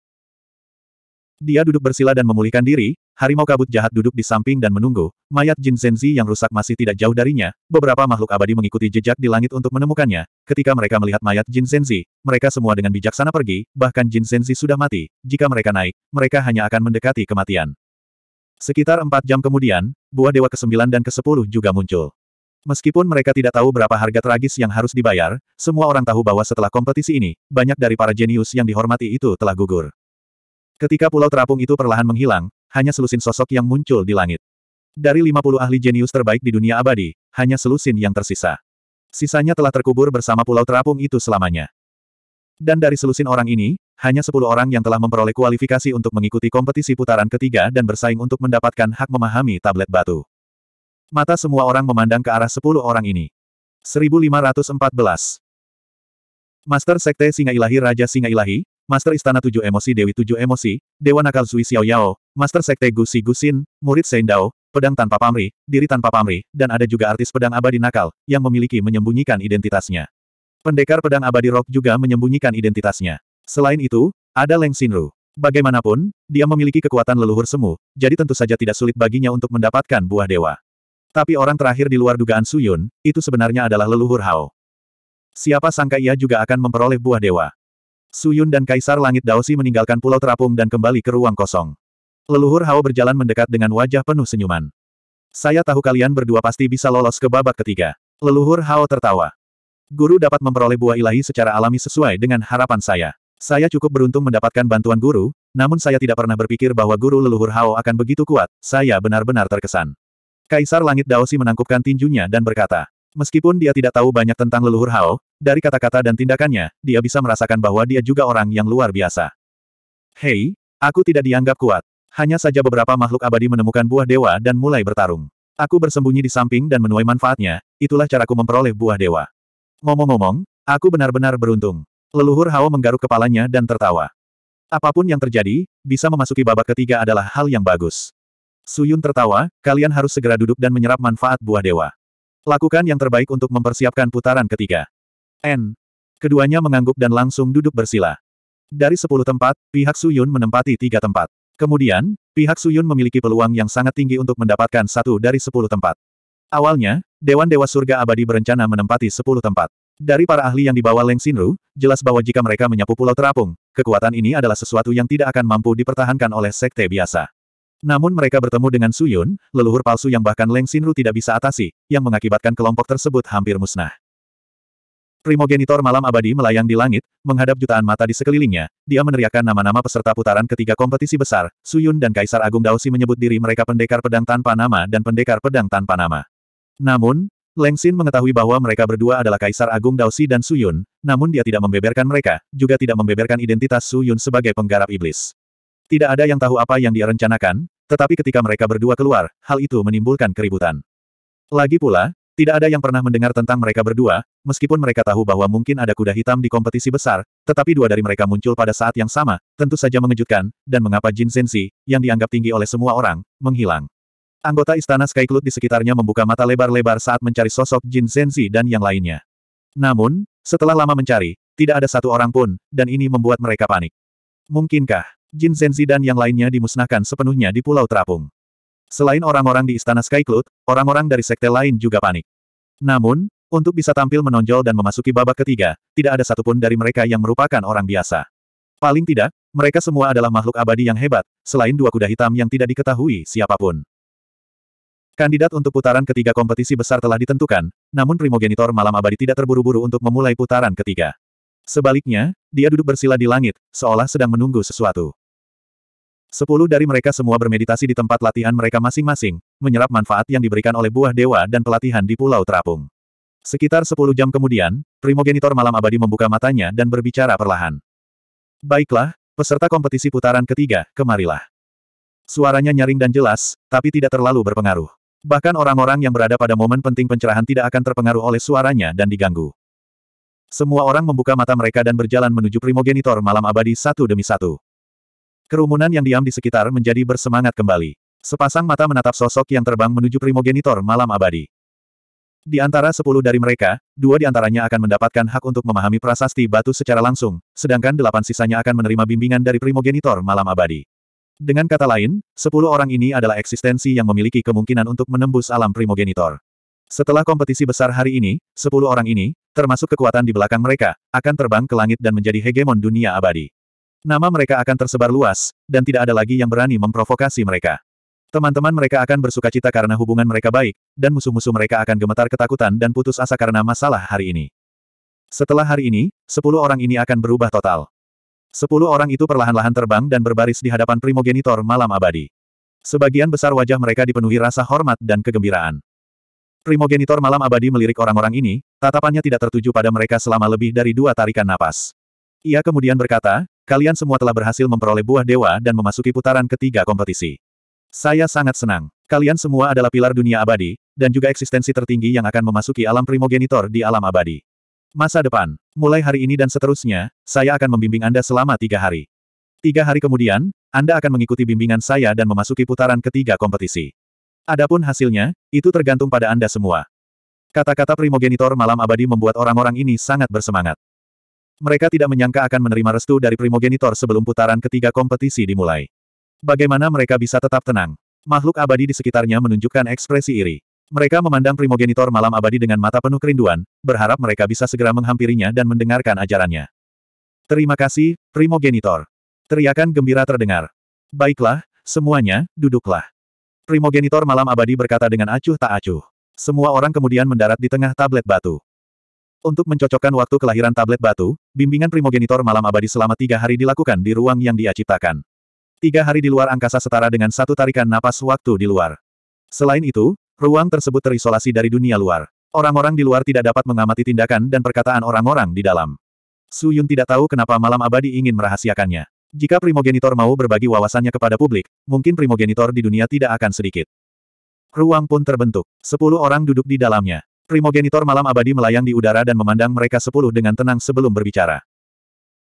Speaker 1: Dia duduk bersila dan memulihkan diri, harimau kabut jahat duduk di samping dan menunggu, mayat Jin Zenzi yang rusak masih tidak jauh darinya, beberapa makhluk abadi mengikuti jejak di langit untuk menemukannya, ketika mereka melihat mayat Jin Zenzi, mereka semua dengan bijaksana pergi, bahkan Jin Zenzi sudah mati, jika mereka naik, mereka hanya akan mendekati kematian. Sekitar empat jam kemudian, buah dewa ke-9 dan ke-10 juga muncul. Meskipun mereka tidak tahu berapa harga tragis yang harus dibayar, semua orang tahu bahwa setelah kompetisi ini, banyak dari para jenius yang dihormati itu telah gugur. Ketika pulau terapung itu perlahan menghilang, hanya selusin sosok yang muncul di langit. Dari 50 ahli jenius terbaik di dunia abadi, hanya selusin yang tersisa. Sisanya telah terkubur bersama pulau terapung itu selamanya. Dan dari selusin orang ini, hanya 10 orang yang telah memperoleh kualifikasi untuk mengikuti kompetisi putaran ketiga dan bersaing untuk mendapatkan hak memahami tablet batu. Mata semua orang memandang ke arah 10 orang ini. 1514 Master Sekte Singa Ilahi Raja Singa Ilahi, Master Istana Tujuh Emosi Dewi Tujuh Emosi, Dewa Nakal Sui Xiao Yao, Master Sekte Gusi Gusin, Murid Seindao, Pedang Tanpa Pamri, Diri Tanpa Pamri, dan ada juga artis pedang abadi nakal, yang memiliki menyembunyikan identitasnya. Pendekar pedang abadi Rock juga menyembunyikan identitasnya. Selain itu, ada Leng Xinru. Bagaimanapun, dia memiliki kekuatan leluhur semu, jadi tentu saja tidak sulit baginya untuk mendapatkan buah dewa. Tapi orang terakhir di luar dugaan Suyun, itu sebenarnya adalah leluhur Hao. Siapa sangka ia juga akan memperoleh buah dewa. Suyun dan Kaisar Langit Daosi meninggalkan pulau terapung dan kembali ke ruang kosong. Leluhur Hao berjalan mendekat dengan wajah penuh senyuman. Saya tahu kalian berdua pasti bisa lolos ke babak ketiga. Leluhur Hao tertawa. Guru dapat memperoleh buah ilahi secara alami sesuai dengan harapan saya. Saya cukup beruntung mendapatkan bantuan guru, namun saya tidak pernah berpikir bahwa guru leluhur Hao akan begitu kuat, saya benar-benar terkesan. Kaisar Langit Daosi menangkupkan tinjunya dan berkata, Meskipun dia tidak tahu banyak tentang leluhur Hao, dari kata-kata dan tindakannya, dia bisa merasakan bahwa dia juga orang yang luar biasa. Hei, aku tidak dianggap kuat. Hanya saja beberapa makhluk abadi menemukan buah dewa dan mulai bertarung. Aku bersembunyi di samping dan menuai manfaatnya, itulah caraku memperoleh buah dewa. Ngomong-ngomong, aku benar-benar beruntung. Leluhur Hao menggaruk kepalanya dan tertawa. Apapun yang terjadi, bisa memasuki babak ketiga adalah hal yang bagus. Suyun tertawa, kalian harus segera duduk dan menyerap manfaat buah dewa. Lakukan yang terbaik untuk mempersiapkan putaran ketiga. N. Keduanya mengangguk dan langsung duduk bersila. Dari sepuluh tempat, pihak Suyun menempati tiga tempat. Kemudian, pihak Suyun memiliki peluang yang sangat tinggi untuk mendapatkan satu dari sepuluh tempat. Awalnya, Dewan Dewa Surga Abadi berencana menempati sepuluh tempat. Dari para ahli yang dibawa Leng Xinru, jelas bahwa jika mereka menyapu Pulau Terapung, kekuatan ini adalah sesuatu yang tidak akan mampu dipertahankan oleh sekte biasa. Namun mereka bertemu dengan Su Yun, leluhur palsu yang bahkan Leng Xinru tidak bisa atasi, yang mengakibatkan kelompok tersebut hampir musnah. Primogenitor malam abadi melayang di langit, menghadap jutaan mata di sekelilingnya, dia meneriakkan nama-nama peserta putaran ketiga kompetisi besar, Su Yun dan Kaisar Agung Daosi menyebut diri mereka pendekar pedang tanpa nama dan pendekar pedang tanpa nama. Namun, Leng Xin mengetahui bahwa mereka berdua adalah Kaisar Agung Daosi dan Su Yun. namun dia tidak membeberkan mereka, juga tidak membeberkan identitas Su Yun sebagai penggarap iblis. Tidak ada yang tahu apa yang direncanakan, tetapi ketika mereka berdua keluar, hal itu menimbulkan keributan. Lagi pula, tidak ada yang pernah mendengar tentang mereka berdua, meskipun mereka tahu bahwa mungkin ada kuda hitam di kompetisi besar, tetapi dua dari mereka muncul pada saat yang sama, tentu saja mengejutkan, dan mengapa Jin Sensi, yang dianggap tinggi oleh semua orang, menghilang. Anggota istana Sky Cloud di sekitarnya membuka mata lebar-lebar saat mencari sosok Jin Sensi dan yang lainnya. Namun, setelah lama mencari, tidak ada satu orang pun, dan ini membuat mereka panik. Mungkinkah Jin Zenzi dan yang lainnya dimusnahkan sepenuhnya di Pulau Terapung. Selain orang-orang di Istana Sky Cloud, orang-orang dari sekte lain juga panik. Namun, untuk bisa tampil menonjol dan memasuki babak ketiga, tidak ada satupun dari mereka yang merupakan orang biasa. Paling tidak, mereka semua adalah makhluk abadi yang hebat, selain dua kuda hitam yang tidak diketahui siapapun. Kandidat untuk putaran ketiga kompetisi besar telah ditentukan, namun primogenitor malam abadi tidak terburu-buru untuk memulai putaran ketiga. Sebaliknya, dia duduk bersila di langit, seolah sedang menunggu sesuatu. Sepuluh dari mereka semua bermeditasi di tempat latihan mereka masing-masing, menyerap manfaat yang diberikan oleh buah dewa dan pelatihan di Pulau Terapung. Sekitar sepuluh jam kemudian, Primogenitor Malam Abadi membuka matanya dan berbicara perlahan. Baiklah, peserta kompetisi putaran ketiga, kemarilah. Suaranya nyaring dan jelas, tapi tidak terlalu berpengaruh. Bahkan orang-orang yang berada pada momen penting pencerahan tidak akan terpengaruh oleh suaranya dan diganggu. Semua orang membuka mata mereka dan berjalan menuju primogenitor malam abadi satu demi satu. Kerumunan yang diam di sekitar menjadi bersemangat kembali. Sepasang mata menatap sosok yang terbang menuju primogenitor malam abadi. Di antara sepuluh dari mereka, dua di antaranya akan mendapatkan hak untuk memahami prasasti batu secara langsung, sedangkan delapan sisanya akan menerima bimbingan dari primogenitor malam abadi. Dengan kata lain, sepuluh orang ini adalah eksistensi yang memiliki kemungkinan untuk menembus alam primogenitor. Setelah kompetisi besar hari ini, sepuluh orang ini, termasuk kekuatan di belakang mereka, akan terbang ke langit dan menjadi hegemon dunia abadi. Nama mereka akan tersebar luas, dan tidak ada lagi yang berani memprovokasi mereka. Teman-teman mereka akan bersuka cita karena hubungan mereka baik, dan musuh-musuh mereka akan gemetar ketakutan dan putus asa karena masalah hari ini. Setelah hari ini, sepuluh orang ini akan berubah total. Sepuluh orang itu perlahan-lahan terbang dan berbaris di hadapan primogenitor malam abadi. Sebagian besar wajah mereka dipenuhi rasa hormat dan kegembiraan. Primogenitor malam abadi melirik orang-orang ini, tatapannya tidak tertuju pada mereka selama lebih dari dua tarikan napas. Ia kemudian berkata, kalian semua telah berhasil memperoleh buah dewa dan memasuki putaran ketiga kompetisi. Saya sangat senang. Kalian semua adalah pilar dunia abadi, dan juga eksistensi tertinggi yang akan memasuki alam primogenitor di alam abadi. Masa depan, mulai hari ini dan seterusnya, saya akan membimbing Anda selama tiga hari. Tiga hari kemudian, Anda akan mengikuti bimbingan saya dan memasuki putaran ketiga kompetisi. Adapun hasilnya, itu tergantung pada Anda semua. Kata-kata primogenitor malam abadi membuat orang-orang ini sangat bersemangat. Mereka tidak menyangka akan menerima restu dari primogenitor sebelum putaran ketiga kompetisi dimulai. Bagaimana mereka bisa tetap tenang? Makhluk abadi di sekitarnya menunjukkan ekspresi iri. Mereka memandang primogenitor malam abadi dengan mata penuh kerinduan, berharap mereka bisa segera menghampirinya dan mendengarkan ajarannya. Terima kasih, primogenitor. Teriakan gembira terdengar. Baiklah, semuanya, duduklah. Primogenitor malam abadi berkata dengan acuh tak acuh. Semua orang kemudian mendarat di tengah tablet batu. Untuk mencocokkan waktu kelahiran tablet batu, bimbingan primogenitor malam abadi selama tiga hari dilakukan di ruang yang dia ciptakan. Tiga hari di luar angkasa setara dengan satu tarikan napas waktu di luar. Selain itu, ruang tersebut terisolasi dari dunia luar. Orang-orang di luar tidak dapat mengamati tindakan dan perkataan orang-orang di dalam. Su Yun tidak tahu kenapa malam abadi ingin merahasiakannya. Jika primogenitor mau berbagi wawasannya kepada publik, mungkin primogenitor di dunia tidak akan sedikit. Ruang pun terbentuk. Sepuluh orang duduk di dalamnya. Primogenitor malam abadi melayang di udara dan memandang mereka sepuluh dengan tenang sebelum berbicara.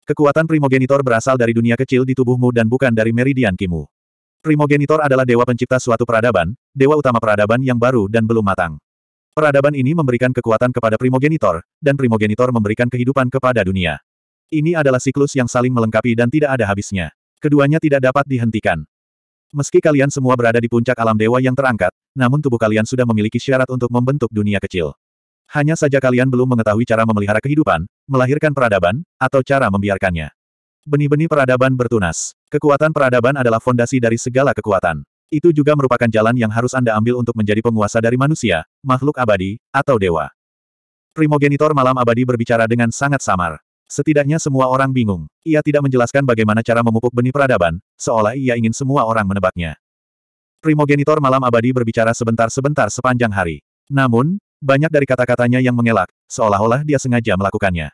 Speaker 1: Kekuatan primogenitor berasal dari dunia kecil di tubuhmu dan bukan dari meridian kimu. Primogenitor adalah dewa pencipta suatu peradaban, dewa utama peradaban yang baru dan belum matang. Peradaban ini memberikan kekuatan kepada primogenitor, dan primogenitor memberikan kehidupan kepada dunia. Ini adalah siklus yang saling melengkapi dan tidak ada habisnya. Keduanya tidak dapat dihentikan. Meski kalian semua berada di puncak alam dewa yang terangkat, namun tubuh kalian sudah memiliki syarat untuk membentuk dunia kecil. Hanya saja kalian belum mengetahui cara memelihara kehidupan, melahirkan peradaban, atau cara membiarkannya. Benih-benih peradaban bertunas. Kekuatan peradaban adalah fondasi dari segala kekuatan. Itu juga merupakan jalan yang harus Anda ambil untuk menjadi penguasa dari manusia, makhluk abadi, atau dewa. Primogenitor malam abadi berbicara dengan sangat samar. Setidaknya semua orang bingung. Ia tidak menjelaskan bagaimana cara memupuk benih peradaban, seolah ia ingin semua orang menebaknya. Primogenitor malam abadi berbicara sebentar-sebentar sepanjang hari. Namun, banyak dari kata-katanya yang mengelak, seolah-olah dia sengaja melakukannya.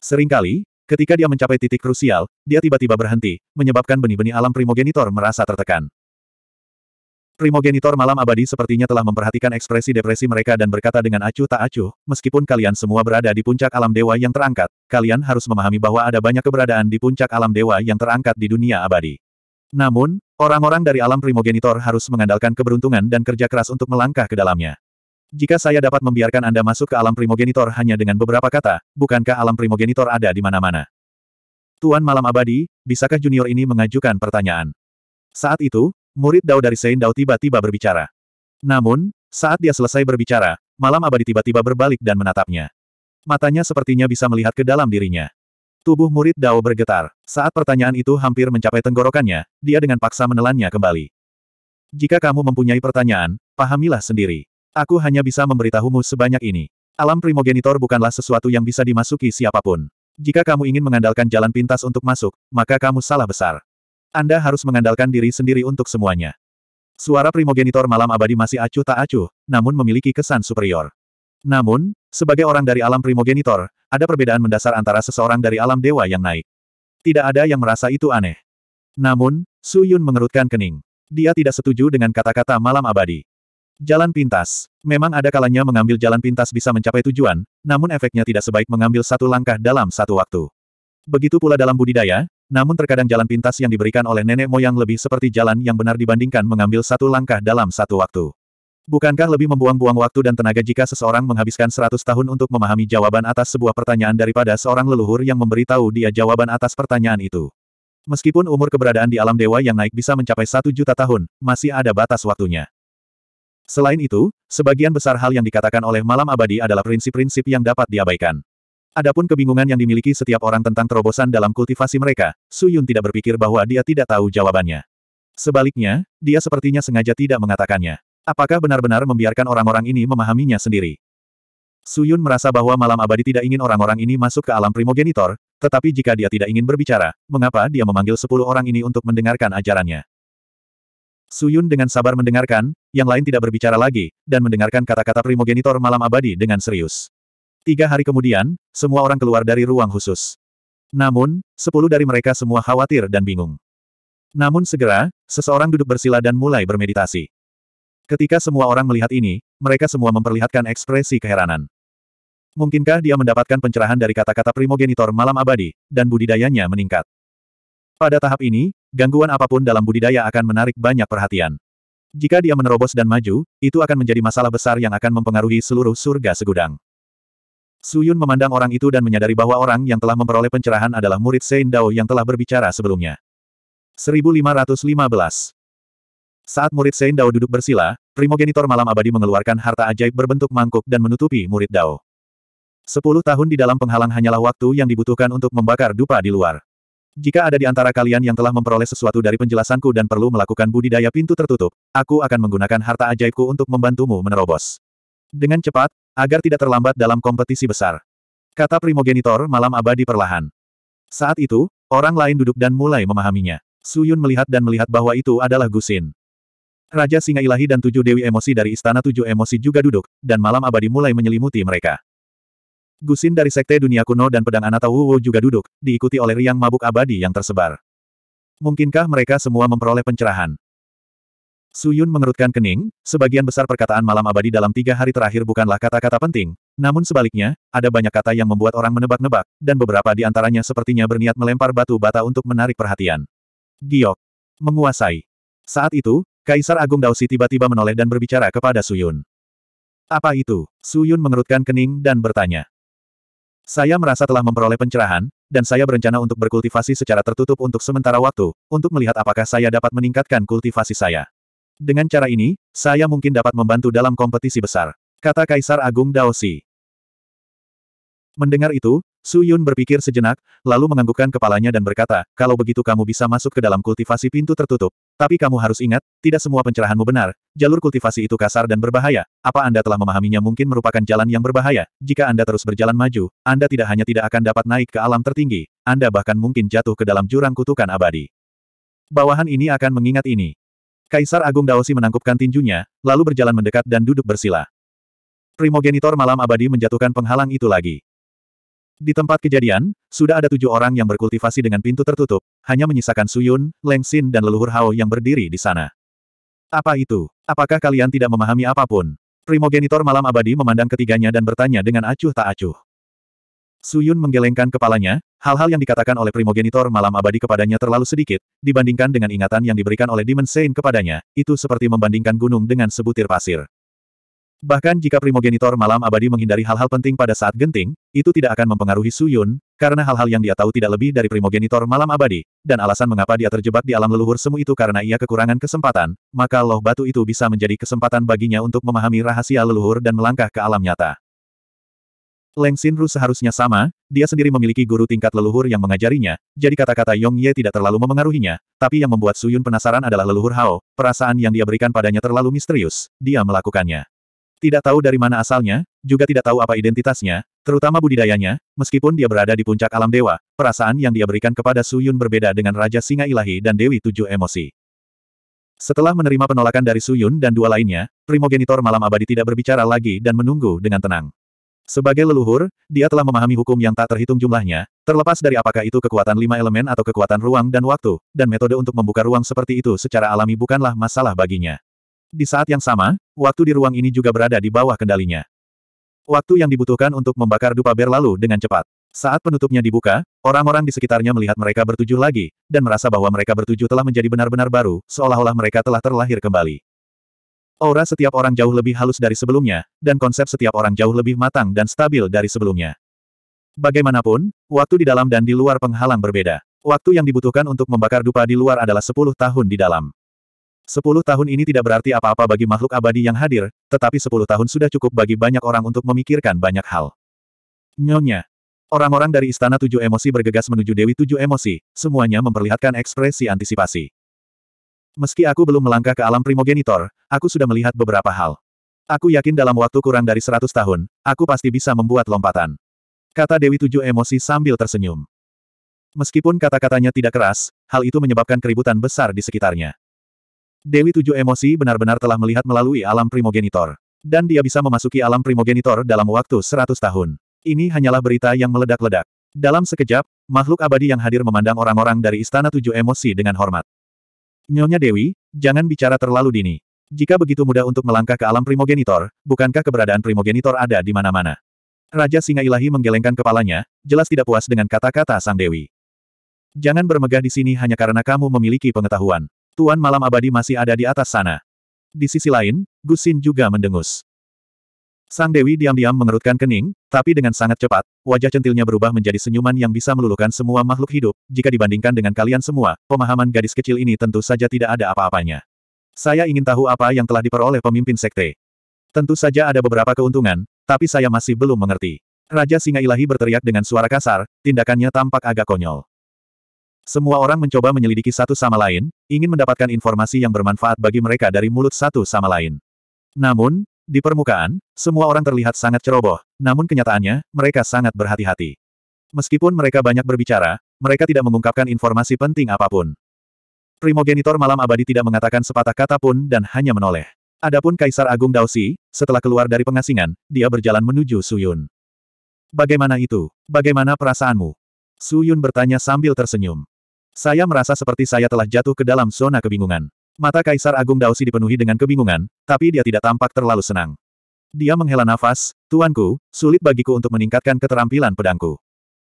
Speaker 1: Seringkali, ketika dia mencapai titik krusial, dia tiba-tiba berhenti, menyebabkan benih-benih alam primogenitor merasa tertekan. Primogenitor malam abadi sepertinya telah memperhatikan ekspresi depresi mereka dan berkata dengan acuh tak acuh, meskipun kalian semua berada di puncak alam dewa yang terangkat, kalian harus memahami bahwa ada banyak keberadaan di puncak alam dewa yang terangkat di dunia abadi. Namun, orang-orang dari alam primogenitor harus mengandalkan keberuntungan dan kerja keras untuk melangkah ke dalamnya. Jika saya dapat membiarkan Anda masuk ke alam primogenitor hanya dengan beberapa kata, bukankah alam primogenitor ada di mana-mana? Tuan Malam Abadi, bisakah junior ini mengajukan pertanyaan? Saat itu, Murid Dao dari Sein Dao tiba-tiba berbicara. Namun, saat dia selesai berbicara, malam abadi tiba-tiba berbalik dan menatapnya. Matanya sepertinya bisa melihat ke dalam dirinya. Tubuh murid Dao bergetar. Saat pertanyaan itu hampir mencapai tenggorokannya, dia dengan paksa menelannya kembali. Jika kamu mempunyai pertanyaan, pahamilah sendiri. Aku hanya bisa memberitahumu sebanyak ini. Alam primogenitor bukanlah sesuatu yang bisa dimasuki siapapun. Jika kamu ingin mengandalkan jalan pintas untuk masuk, maka kamu salah besar. Anda harus mengandalkan diri sendiri untuk semuanya. Suara primogenitor malam abadi masih acuh tak acuh, namun memiliki kesan superior. Namun, sebagai orang dari alam primogenitor, ada perbedaan mendasar antara seseorang dari alam dewa yang naik. Tidak ada yang merasa itu aneh. Namun, Su Yun mengerutkan kening. Dia tidak setuju dengan kata-kata malam abadi. Jalan pintas. Memang ada kalanya mengambil jalan pintas bisa mencapai tujuan, namun efeknya tidak sebaik mengambil satu langkah dalam satu waktu. Begitu pula dalam budidaya, namun terkadang jalan pintas yang diberikan oleh nenek moyang lebih seperti jalan yang benar dibandingkan mengambil satu langkah dalam satu waktu. Bukankah lebih membuang-buang waktu dan tenaga jika seseorang menghabiskan 100 tahun untuk memahami jawaban atas sebuah pertanyaan daripada seorang leluhur yang memberitahu dia jawaban atas pertanyaan itu? Meskipun umur keberadaan di alam dewa yang naik bisa mencapai satu juta tahun, masih ada batas waktunya. Selain itu, sebagian besar hal yang dikatakan oleh malam abadi adalah prinsip-prinsip yang dapat diabaikan. Adapun kebingungan yang dimiliki setiap orang tentang terobosan dalam kultivasi mereka, Su Yun tidak berpikir bahwa dia tidak tahu jawabannya. Sebaliknya, dia sepertinya sengaja tidak mengatakannya. Apakah benar-benar membiarkan orang-orang ini memahaminya sendiri? Su Yun merasa bahwa malam abadi tidak ingin orang-orang ini masuk ke alam primogenitor, tetapi jika dia tidak ingin berbicara, mengapa dia memanggil sepuluh orang ini untuk mendengarkan ajarannya? Su Yun dengan sabar mendengarkan, yang lain tidak berbicara lagi, dan mendengarkan kata-kata primogenitor malam abadi dengan serius. Tiga hari kemudian, semua orang keluar dari ruang khusus. Namun, sepuluh dari mereka semua khawatir dan bingung. Namun segera, seseorang duduk bersila dan mulai bermeditasi. Ketika semua orang melihat ini, mereka semua memperlihatkan ekspresi keheranan. Mungkinkah dia mendapatkan pencerahan dari kata-kata primogenitor malam abadi, dan budidayanya meningkat? Pada tahap ini, gangguan apapun dalam budidaya akan menarik banyak perhatian. Jika dia menerobos dan maju, itu akan menjadi masalah besar yang akan mempengaruhi seluruh surga segudang. Suyun memandang orang itu dan menyadari bahwa orang yang telah memperoleh pencerahan adalah murid Sein Dao yang telah berbicara sebelumnya. 1515 Saat murid Sein Dao duduk bersila, primogenitor malam abadi mengeluarkan harta ajaib berbentuk mangkuk dan menutupi murid Dao. Sepuluh tahun di dalam penghalang hanyalah waktu yang dibutuhkan untuk membakar dupa di luar. Jika ada di antara kalian yang telah memperoleh sesuatu dari penjelasanku dan perlu melakukan budidaya pintu tertutup, aku akan menggunakan harta ajaibku untuk membantumu menerobos. Dengan cepat, Agar tidak terlambat dalam kompetisi besar. Kata primogenitor malam abadi perlahan. Saat itu, orang lain duduk dan mulai memahaminya. Suyun melihat dan melihat bahwa itu adalah Gusin. Raja Singa Ilahi dan tujuh Dewi Emosi dari Istana Tujuh Emosi juga duduk, dan malam abadi mulai menyelimuti mereka. Gusin dari Sekte Dunia Kuno dan Pedang Anata Wuwo juga duduk, diikuti oleh riang mabuk abadi yang tersebar. Mungkinkah mereka semua memperoleh pencerahan? Suyun mengerutkan kening, sebagian besar perkataan malam abadi dalam tiga hari terakhir bukanlah kata-kata penting, namun sebaliknya, ada banyak kata yang membuat orang menebak-nebak, dan beberapa di antaranya sepertinya berniat melempar batu bata untuk menarik perhatian. Giok. Menguasai. Saat itu, Kaisar Agung Daosi tiba-tiba menoleh dan berbicara kepada Suyun. Apa itu? Suyun mengerutkan kening dan bertanya. Saya merasa telah memperoleh pencerahan, dan saya berencana untuk berkultivasi secara tertutup untuk sementara waktu, untuk melihat apakah saya dapat meningkatkan kultivasi saya. Dengan cara ini, saya mungkin dapat membantu dalam kompetisi besar, kata Kaisar Agung Daosi. Mendengar itu, Su Yun berpikir sejenak, lalu menganggukkan kepalanya dan berkata, kalau begitu kamu bisa masuk ke dalam kultivasi pintu tertutup. Tapi kamu harus ingat, tidak semua pencerahanmu benar, jalur kultivasi itu kasar dan berbahaya. Apa Anda telah memahaminya mungkin merupakan jalan yang berbahaya. Jika Anda terus berjalan maju, Anda tidak hanya tidak akan dapat naik ke alam tertinggi, Anda bahkan mungkin jatuh ke dalam jurang kutukan abadi. Bawahan ini akan mengingat ini. Kaisar Agung Daosi menangkupkan tinjunya, lalu berjalan mendekat dan duduk bersila. Primogenitor malam abadi menjatuhkan penghalang itu lagi. Di tempat kejadian, sudah ada tujuh orang yang berkultivasi dengan pintu tertutup, hanya menyisakan Suyun, Leng Xin dan leluhur Hao yang berdiri di sana. Apa itu? Apakah kalian tidak memahami apapun? Primogenitor malam abadi memandang ketiganya dan bertanya dengan acuh tak acuh. Suyun menggelengkan kepalanya, hal-hal yang dikatakan oleh primogenitor malam abadi kepadanya terlalu sedikit, dibandingkan dengan ingatan yang diberikan oleh Demon Saint kepadanya, itu seperti membandingkan gunung dengan sebutir pasir. Bahkan jika primogenitor malam abadi menghindari hal-hal penting pada saat genting, itu tidak akan mempengaruhi Suyun, karena hal-hal yang dia tahu tidak lebih dari primogenitor malam abadi, dan alasan mengapa dia terjebak di alam leluhur semu itu karena ia kekurangan kesempatan, maka loh batu itu bisa menjadi kesempatan baginya untuk memahami rahasia leluhur dan melangkah ke alam nyata. Leng Xinru seharusnya sama, dia sendiri memiliki guru tingkat leluhur yang mengajarinya, jadi kata-kata Yong Ye tidak terlalu memengaruhinya, tapi yang membuat Su Yun penasaran adalah leluhur Hao, perasaan yang dia berikan padanya terlalu misterius, dia melakukannya. Tidak tahu dari mana asalnya, juga tidak tahu apa identitasnya, terutama budidayanya, meskipun dia berada di puncak alam dewa, perasaan yang dia berikan kepada Su Yun berbeda dengan Raja Singa Ilahi dan Dewi Tujuh Emosi. Setelah menerima penolakan dari Su Yun dan dua lainnya, Primogenitor Malam Abadi tidak berbicara lagi dan menunggu dengan tenang. Sebagai leluhur, dia telah memahami hukum yang tak terhitung jumlahnya, terlepas dari apakah itu kekuatan lima elemen atau kekuatan ruang dan waktu, dan metode untuk membuka ruang seperti itu secara alami bukanlah masalah baginya. Di saat yang sama, waktu di ruang ini juga berada di bawah kendalinya. Waktu yang dibutuhkan untuk membakar dupa berlalu dengan cepat. Saat penutupnya dibuka, orang-orang di sekitarnya melihat mereka bertujuh lagi, dan merasa bahwa mereka bertujuh telah menjadi benar-benar baru, seolah-olah mereka telah terlahir kembali. Aura setiap orang jauh lebih halus dari sebelumnya, dan konsep setiap orang jauh lebih matang dan stabil dari sebelumnya. Bagaimanapun, waktu di dalam dan di luar penghalang berbeda. Waktu yang dibutuhkan untuk membakar dupa di luar adalah 10 tahun di dalam. 10 tahun ini tidak berarti apa-apa bagi makhluk abadi yang hadir, tetapi 10 tahun sudah cukup bagi banyak orang untuk memikirkan banyak hal. Nyonya, Orang-orang dari Istana Tujuh Emosi bergegas menuju Dewi Tujuh Emosi, semuanya memperlihatkan ekspresi antisipasi. Meski aku belum melangkah ke alam primogenitor, aku sudah melihat beberapa hal. Aku yakin dalam waktu kurang dari seratus tahun, aku pasti bisa membuat lompatan. Kata Dewi Tujuh emosi sambil tersenyum. Meskipun kata-katanya tidak keras, hal itu menyebabkan keributan besar di sekitarnya. Dewi Tujuh Emosi benar-benar telah melihat melalui alam primogenitor. Dan dia bisa memasuki alam primogenitor dalam waktu seratus tahun. Ini hanyalah berita yang meledak-ledak. Dalam sekejap, makhluk abadi yang hadir memandang orang-orang dari Istana Tujuh Emosi dengan hormat. Nyonya Dewi, jangan bicara terlalu dini. Jika begitu mudah untuk melangkah ke alam primogenitor, bukankah keberadaan primogenitor ada di mana-mana? Raja Singa Ilahi menggelengkan kepalanya, jelas tidak puas dengan kata-kata Sang Dewi. Jangan bermegah di sini hanya karena kamu memiliki pengetahuan. Tuan Malam Abadi masih ada di atas sana. Di sisi lain, Gusin juga mendengus. Sang Dewi diam-diam mengerutkan kening, tapi dengan sangat cepat, wajah centilnya berubah menjadi senyuman yang bisa meluluhkan semua makhluk hidup, jika dibandingkan dengan kalian semua, pemahaman gadis kecil ini tentu saja tidak ada apa-apanya. Saya ingin tahu apa yang telah diperoleh pemimpin sekte. Tentu saja ada beberapa keuntungan, tapi saya masih belum mengerti. Raja Singa Ilahi berteriak dengan suara kasar, tindakannya tampak agak konyol. Semua orang mencoba menyelidiki satu sama lain, ingin mendapatkan informasi yang bermanfaat bagi mereka dari mulut satu sama lain. Namun, di permukaan, semua orang terlihat sangat ceroboh, namun kenyataannya, mereka sangat berhati-hati. Meskipun mereka banyak berbicara, mereka tidak mengungkapkan informasi penting apapun. Primogenitor Malam Abadi tidak mengatakan sepatah kata pun dan hanya menoleh. Adapun Kaisar Agung Daosi, setelah keluar dari pengasingan, dia berjalan menuju Suyun. Bagaimana itu? Bagaimana perasaanmu? Suyun bertanya sambil tersenyum. Saya merasa seperti saya telah jatuh ke dalam zona kebingungan. Mata Kaisar Agung Daosi dipenuhi dengan kebingungan, tapi dia tidak tampak terlalu senang. Dia menghela nafas, Tuanku, sulit bagiku untuk meningkatkan keterampilan pedangku.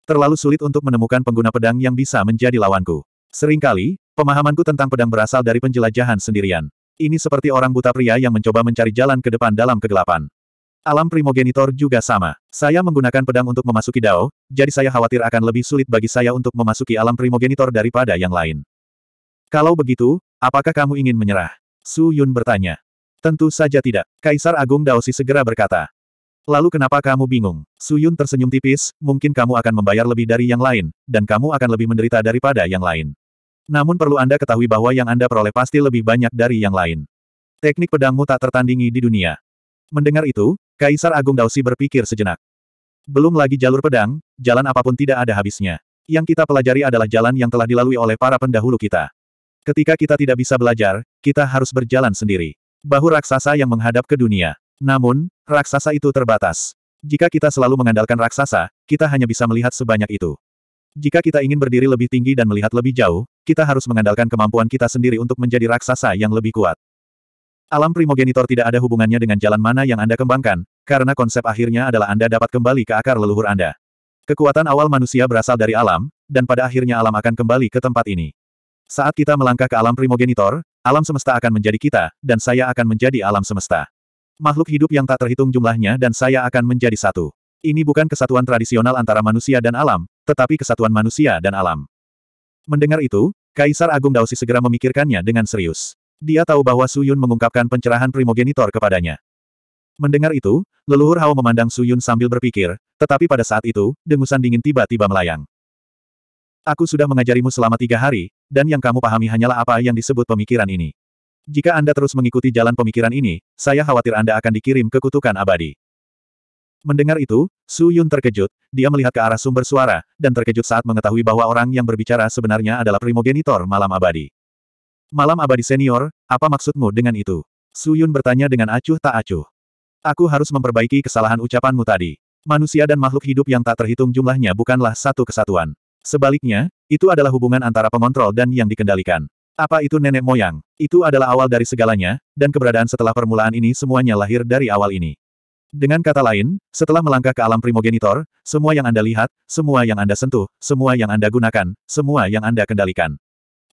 Speaker 1: Terlalu sulit untuk menemukan pengguna pedang yang bisa menjadi lawanku. Seringkali, pemahamanku tentang pedang berasal dari penjelajahan sendirian. Ini seperti orang buta pria yang mencoba mencari jalan ke depan dalam kegelapan. Alam primogenitor juga sama. Saya menggunakan pedang untuk memasuki Dao, jadi saya khawatir akan lebih sulit bagi saya untuk memasuki alam primogenitor daripada yang lain. Kalau begitu, Apakah kamu ingin menyerah? Su Yun bertanya. Tentu saja tidak. Kaisar Agung Daosi segera berkata. Lalu kenapa kamu bingung? Su Yun tersenyum tipis, mungkin kamu akan membayar lebih dari yang lain, dan kamu akan lebih menderita daripada yang lain. Namun perlu Anda ketahui bahwa yang Anda peroleh pasti lebih banyak dari yang lain. Teknik pedangmu tak tertandingi di dunia. Mendengar itu, Kaisar Agung Daosi berpikir sejenak. Belum lagi jalur pedang, jalan apapun tidak ada habisnya. Yang kita pelajari adalah jalan yang telah dilalui oleh para pendahulu kita. Ketika kita tidak bisa belajar, kita harus berjalan sendiri. Bahu raksasa yang menghadap ke dunia. Namun, raksasa itu terbatas. Jika kita selalu mengandalkan raksasa, kita hanya bisa melihat sebanyak itu. Jika kita ingin berdiri lebih tinggi dan melihat lebih jauh, kita harus mengandalkan kemampuan kita sendiri untuk menjadi raksasa yang lebih kuat. Alam primogenitor tidak ada hubungannya dengan jalan mana yang Anda kembangkan, karena konsep akhirnya adalah Anda dapat kembali ke akar leluhur Anda. Kekuatan awal manusia berasal dari alam, dan pada akhirnya alam akan kembali ke tempat ini. Saat kita melangkah ke alam primogenitor, alam semesta akan menjadi kita, dan saya akan menjadi alam semesta. Makhluk hidup yang tak terhitung jumlahnya dan saya akan menjadi satu. Ini bukan kesatuan tradisional antara manusia dan alam, tetapi kesatuan manusia dan alam. Mendengar itu, Kaisar Agung Daosi segera memikirkannya dengan serius. Dia tahu bahwa Suyun mengungkapkan pencerahan primogenitor kepadanya. Mendengar itu, leluhur Hao memandang Suyun sambil berpikir, tetapi pada saat itu, dengusan dingin tiba-tiba melayang. Aku sudah mengajarimu selama tiga hari, dan yang kamu pahami hanyalah apa yang disebut pemikiran ini. Jika Anda terus mengikuti jalan pemikiran ini, saya khawatir Anda akan dikirim ke kutukan abadi. Mendengar itu, Su Yun terkejut, dia melihat ke arah sumber suara, dan terkejut saat mengetahui bahwa orang yang berbicara sebenarnya adalah primogenitor malam abadi. Malam abadi senior, apa maksudmu dengan itu? Su Yun bertanya dengan acuh tak acuh. Aku harus memperbaiki kesalahan ucapanmu tadi. Manusia dan makhluk hidup yang tak terhitung jumlahnya bukanlah satu kesatuan. Sebaliknya, itu adalah hubungan antara pengontrol dan yang dikendalikan. Apa itu nenek moyang? Itu adalah awal dari segalanya, dan keberadaan setelah permulaan ini semuanya lahir dari awal ini. Dengan kata lain, setelah melangkah ke alam primogenitor, semua yang Anda lihat, semua yang Anda sentuh, semua yang Anda gunakan, semua yang Anda kendalikan.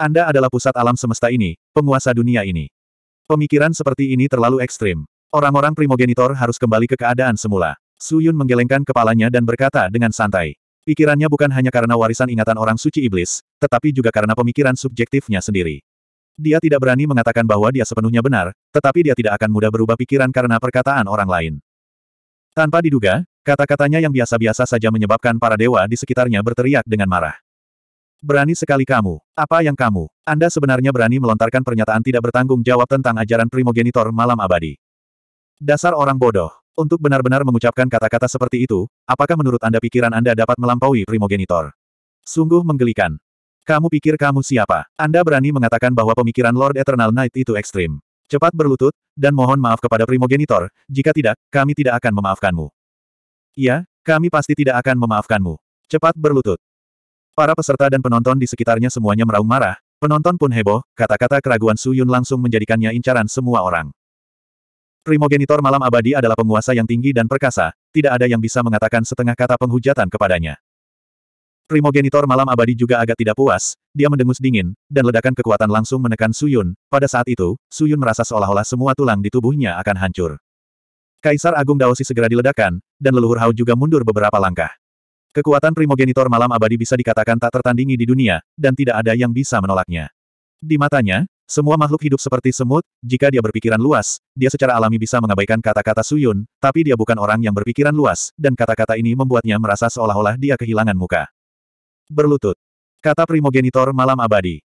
Speaker 1: Anda adalah pusat alam semesta ini, penguasa dunia ini. Pemikiran seperti ini terlalu ekstrim. Orang-orang primogenitor harus kembali ke keadaan semula. Suyun menggelengkan kepalanya dan berkata dengan santai. Pikirannya bukan hanya karena warisan ingatan orang suci iblis, tetapi juga karena pemikiran subjektifnya sendiri. Dia tidak berani mengatakan bahwa dia sepenuhnya benar, tetapi dia tidak akan mudah berubah pikiran karena perkataan orang lain. Tanpa diduga, kata-katanya yang biasa-biasa saja menyebabkan para dewa di sekitarnya berteriak dengan marah. Berani sekali kamu. Apa yang kamu? Anda sebenarnya berani melontarkan pernyataan tidak bertanggung jawab tentang ajaran primogenitor malam abadi. Dasar orang bodoh. Untuk benar-benar mengucapkan kata-kata seperti itu, apakah menurut Anda pikiran Anda dapat melampaui primogenitor? Sungguh menggelikan. Kamu pikir kamu siapa? Anda berani mengatakan bahwa pemikiran Lord Eternal Knight itu ekstrim. Cepat berlutut, dan mohon maaf kepada primogenitor, jika tidak, kami tidak akan memaafkanmu. Iya, kami pasti tidak akan memaafkanmu. Cepat berlutut. Para peserta dan penonton di sekitarnya semuanya meraung marah, penonton pun heboh, kata-kata keraguan Su Yun langsung menjadikannya incaran semua orang. Primogenitor Malam Abadi adalah penguasa yang tinggi dan perkasa, tidak ada yang bisa mengatakan setengah kata penghujatan kepadanya. Primogenitor Malam Abadi juga agak tidak puas, dia mendengus dingin, dan ledakan kekuatan langsung menekan Suyun, pada saat itu, Suyun merasa seolah-olah semua tulang di tubuhnya akan hancur. Kaisar Agung Daosi segera diledakkan, dan leluhur Hao juga mundur beberapa langkah. Kekuatan Primogenitor Malam Abadi bisa dikatakan tak tertandingi di dunia, dan tidak ada yang bisa menolaknya. Di matanya, semua makhluk hidup seperti semut, jika dia berpikiran luas, dia secara alami bisa mengabaikan kata-kata Suyun, tapi dia bukan orang yang berpikiran luas, dan kata-kata ini membuatnya merasa seolah-olah dia kehilangan muka. Berlutut. Kata primogenitor malam abadi.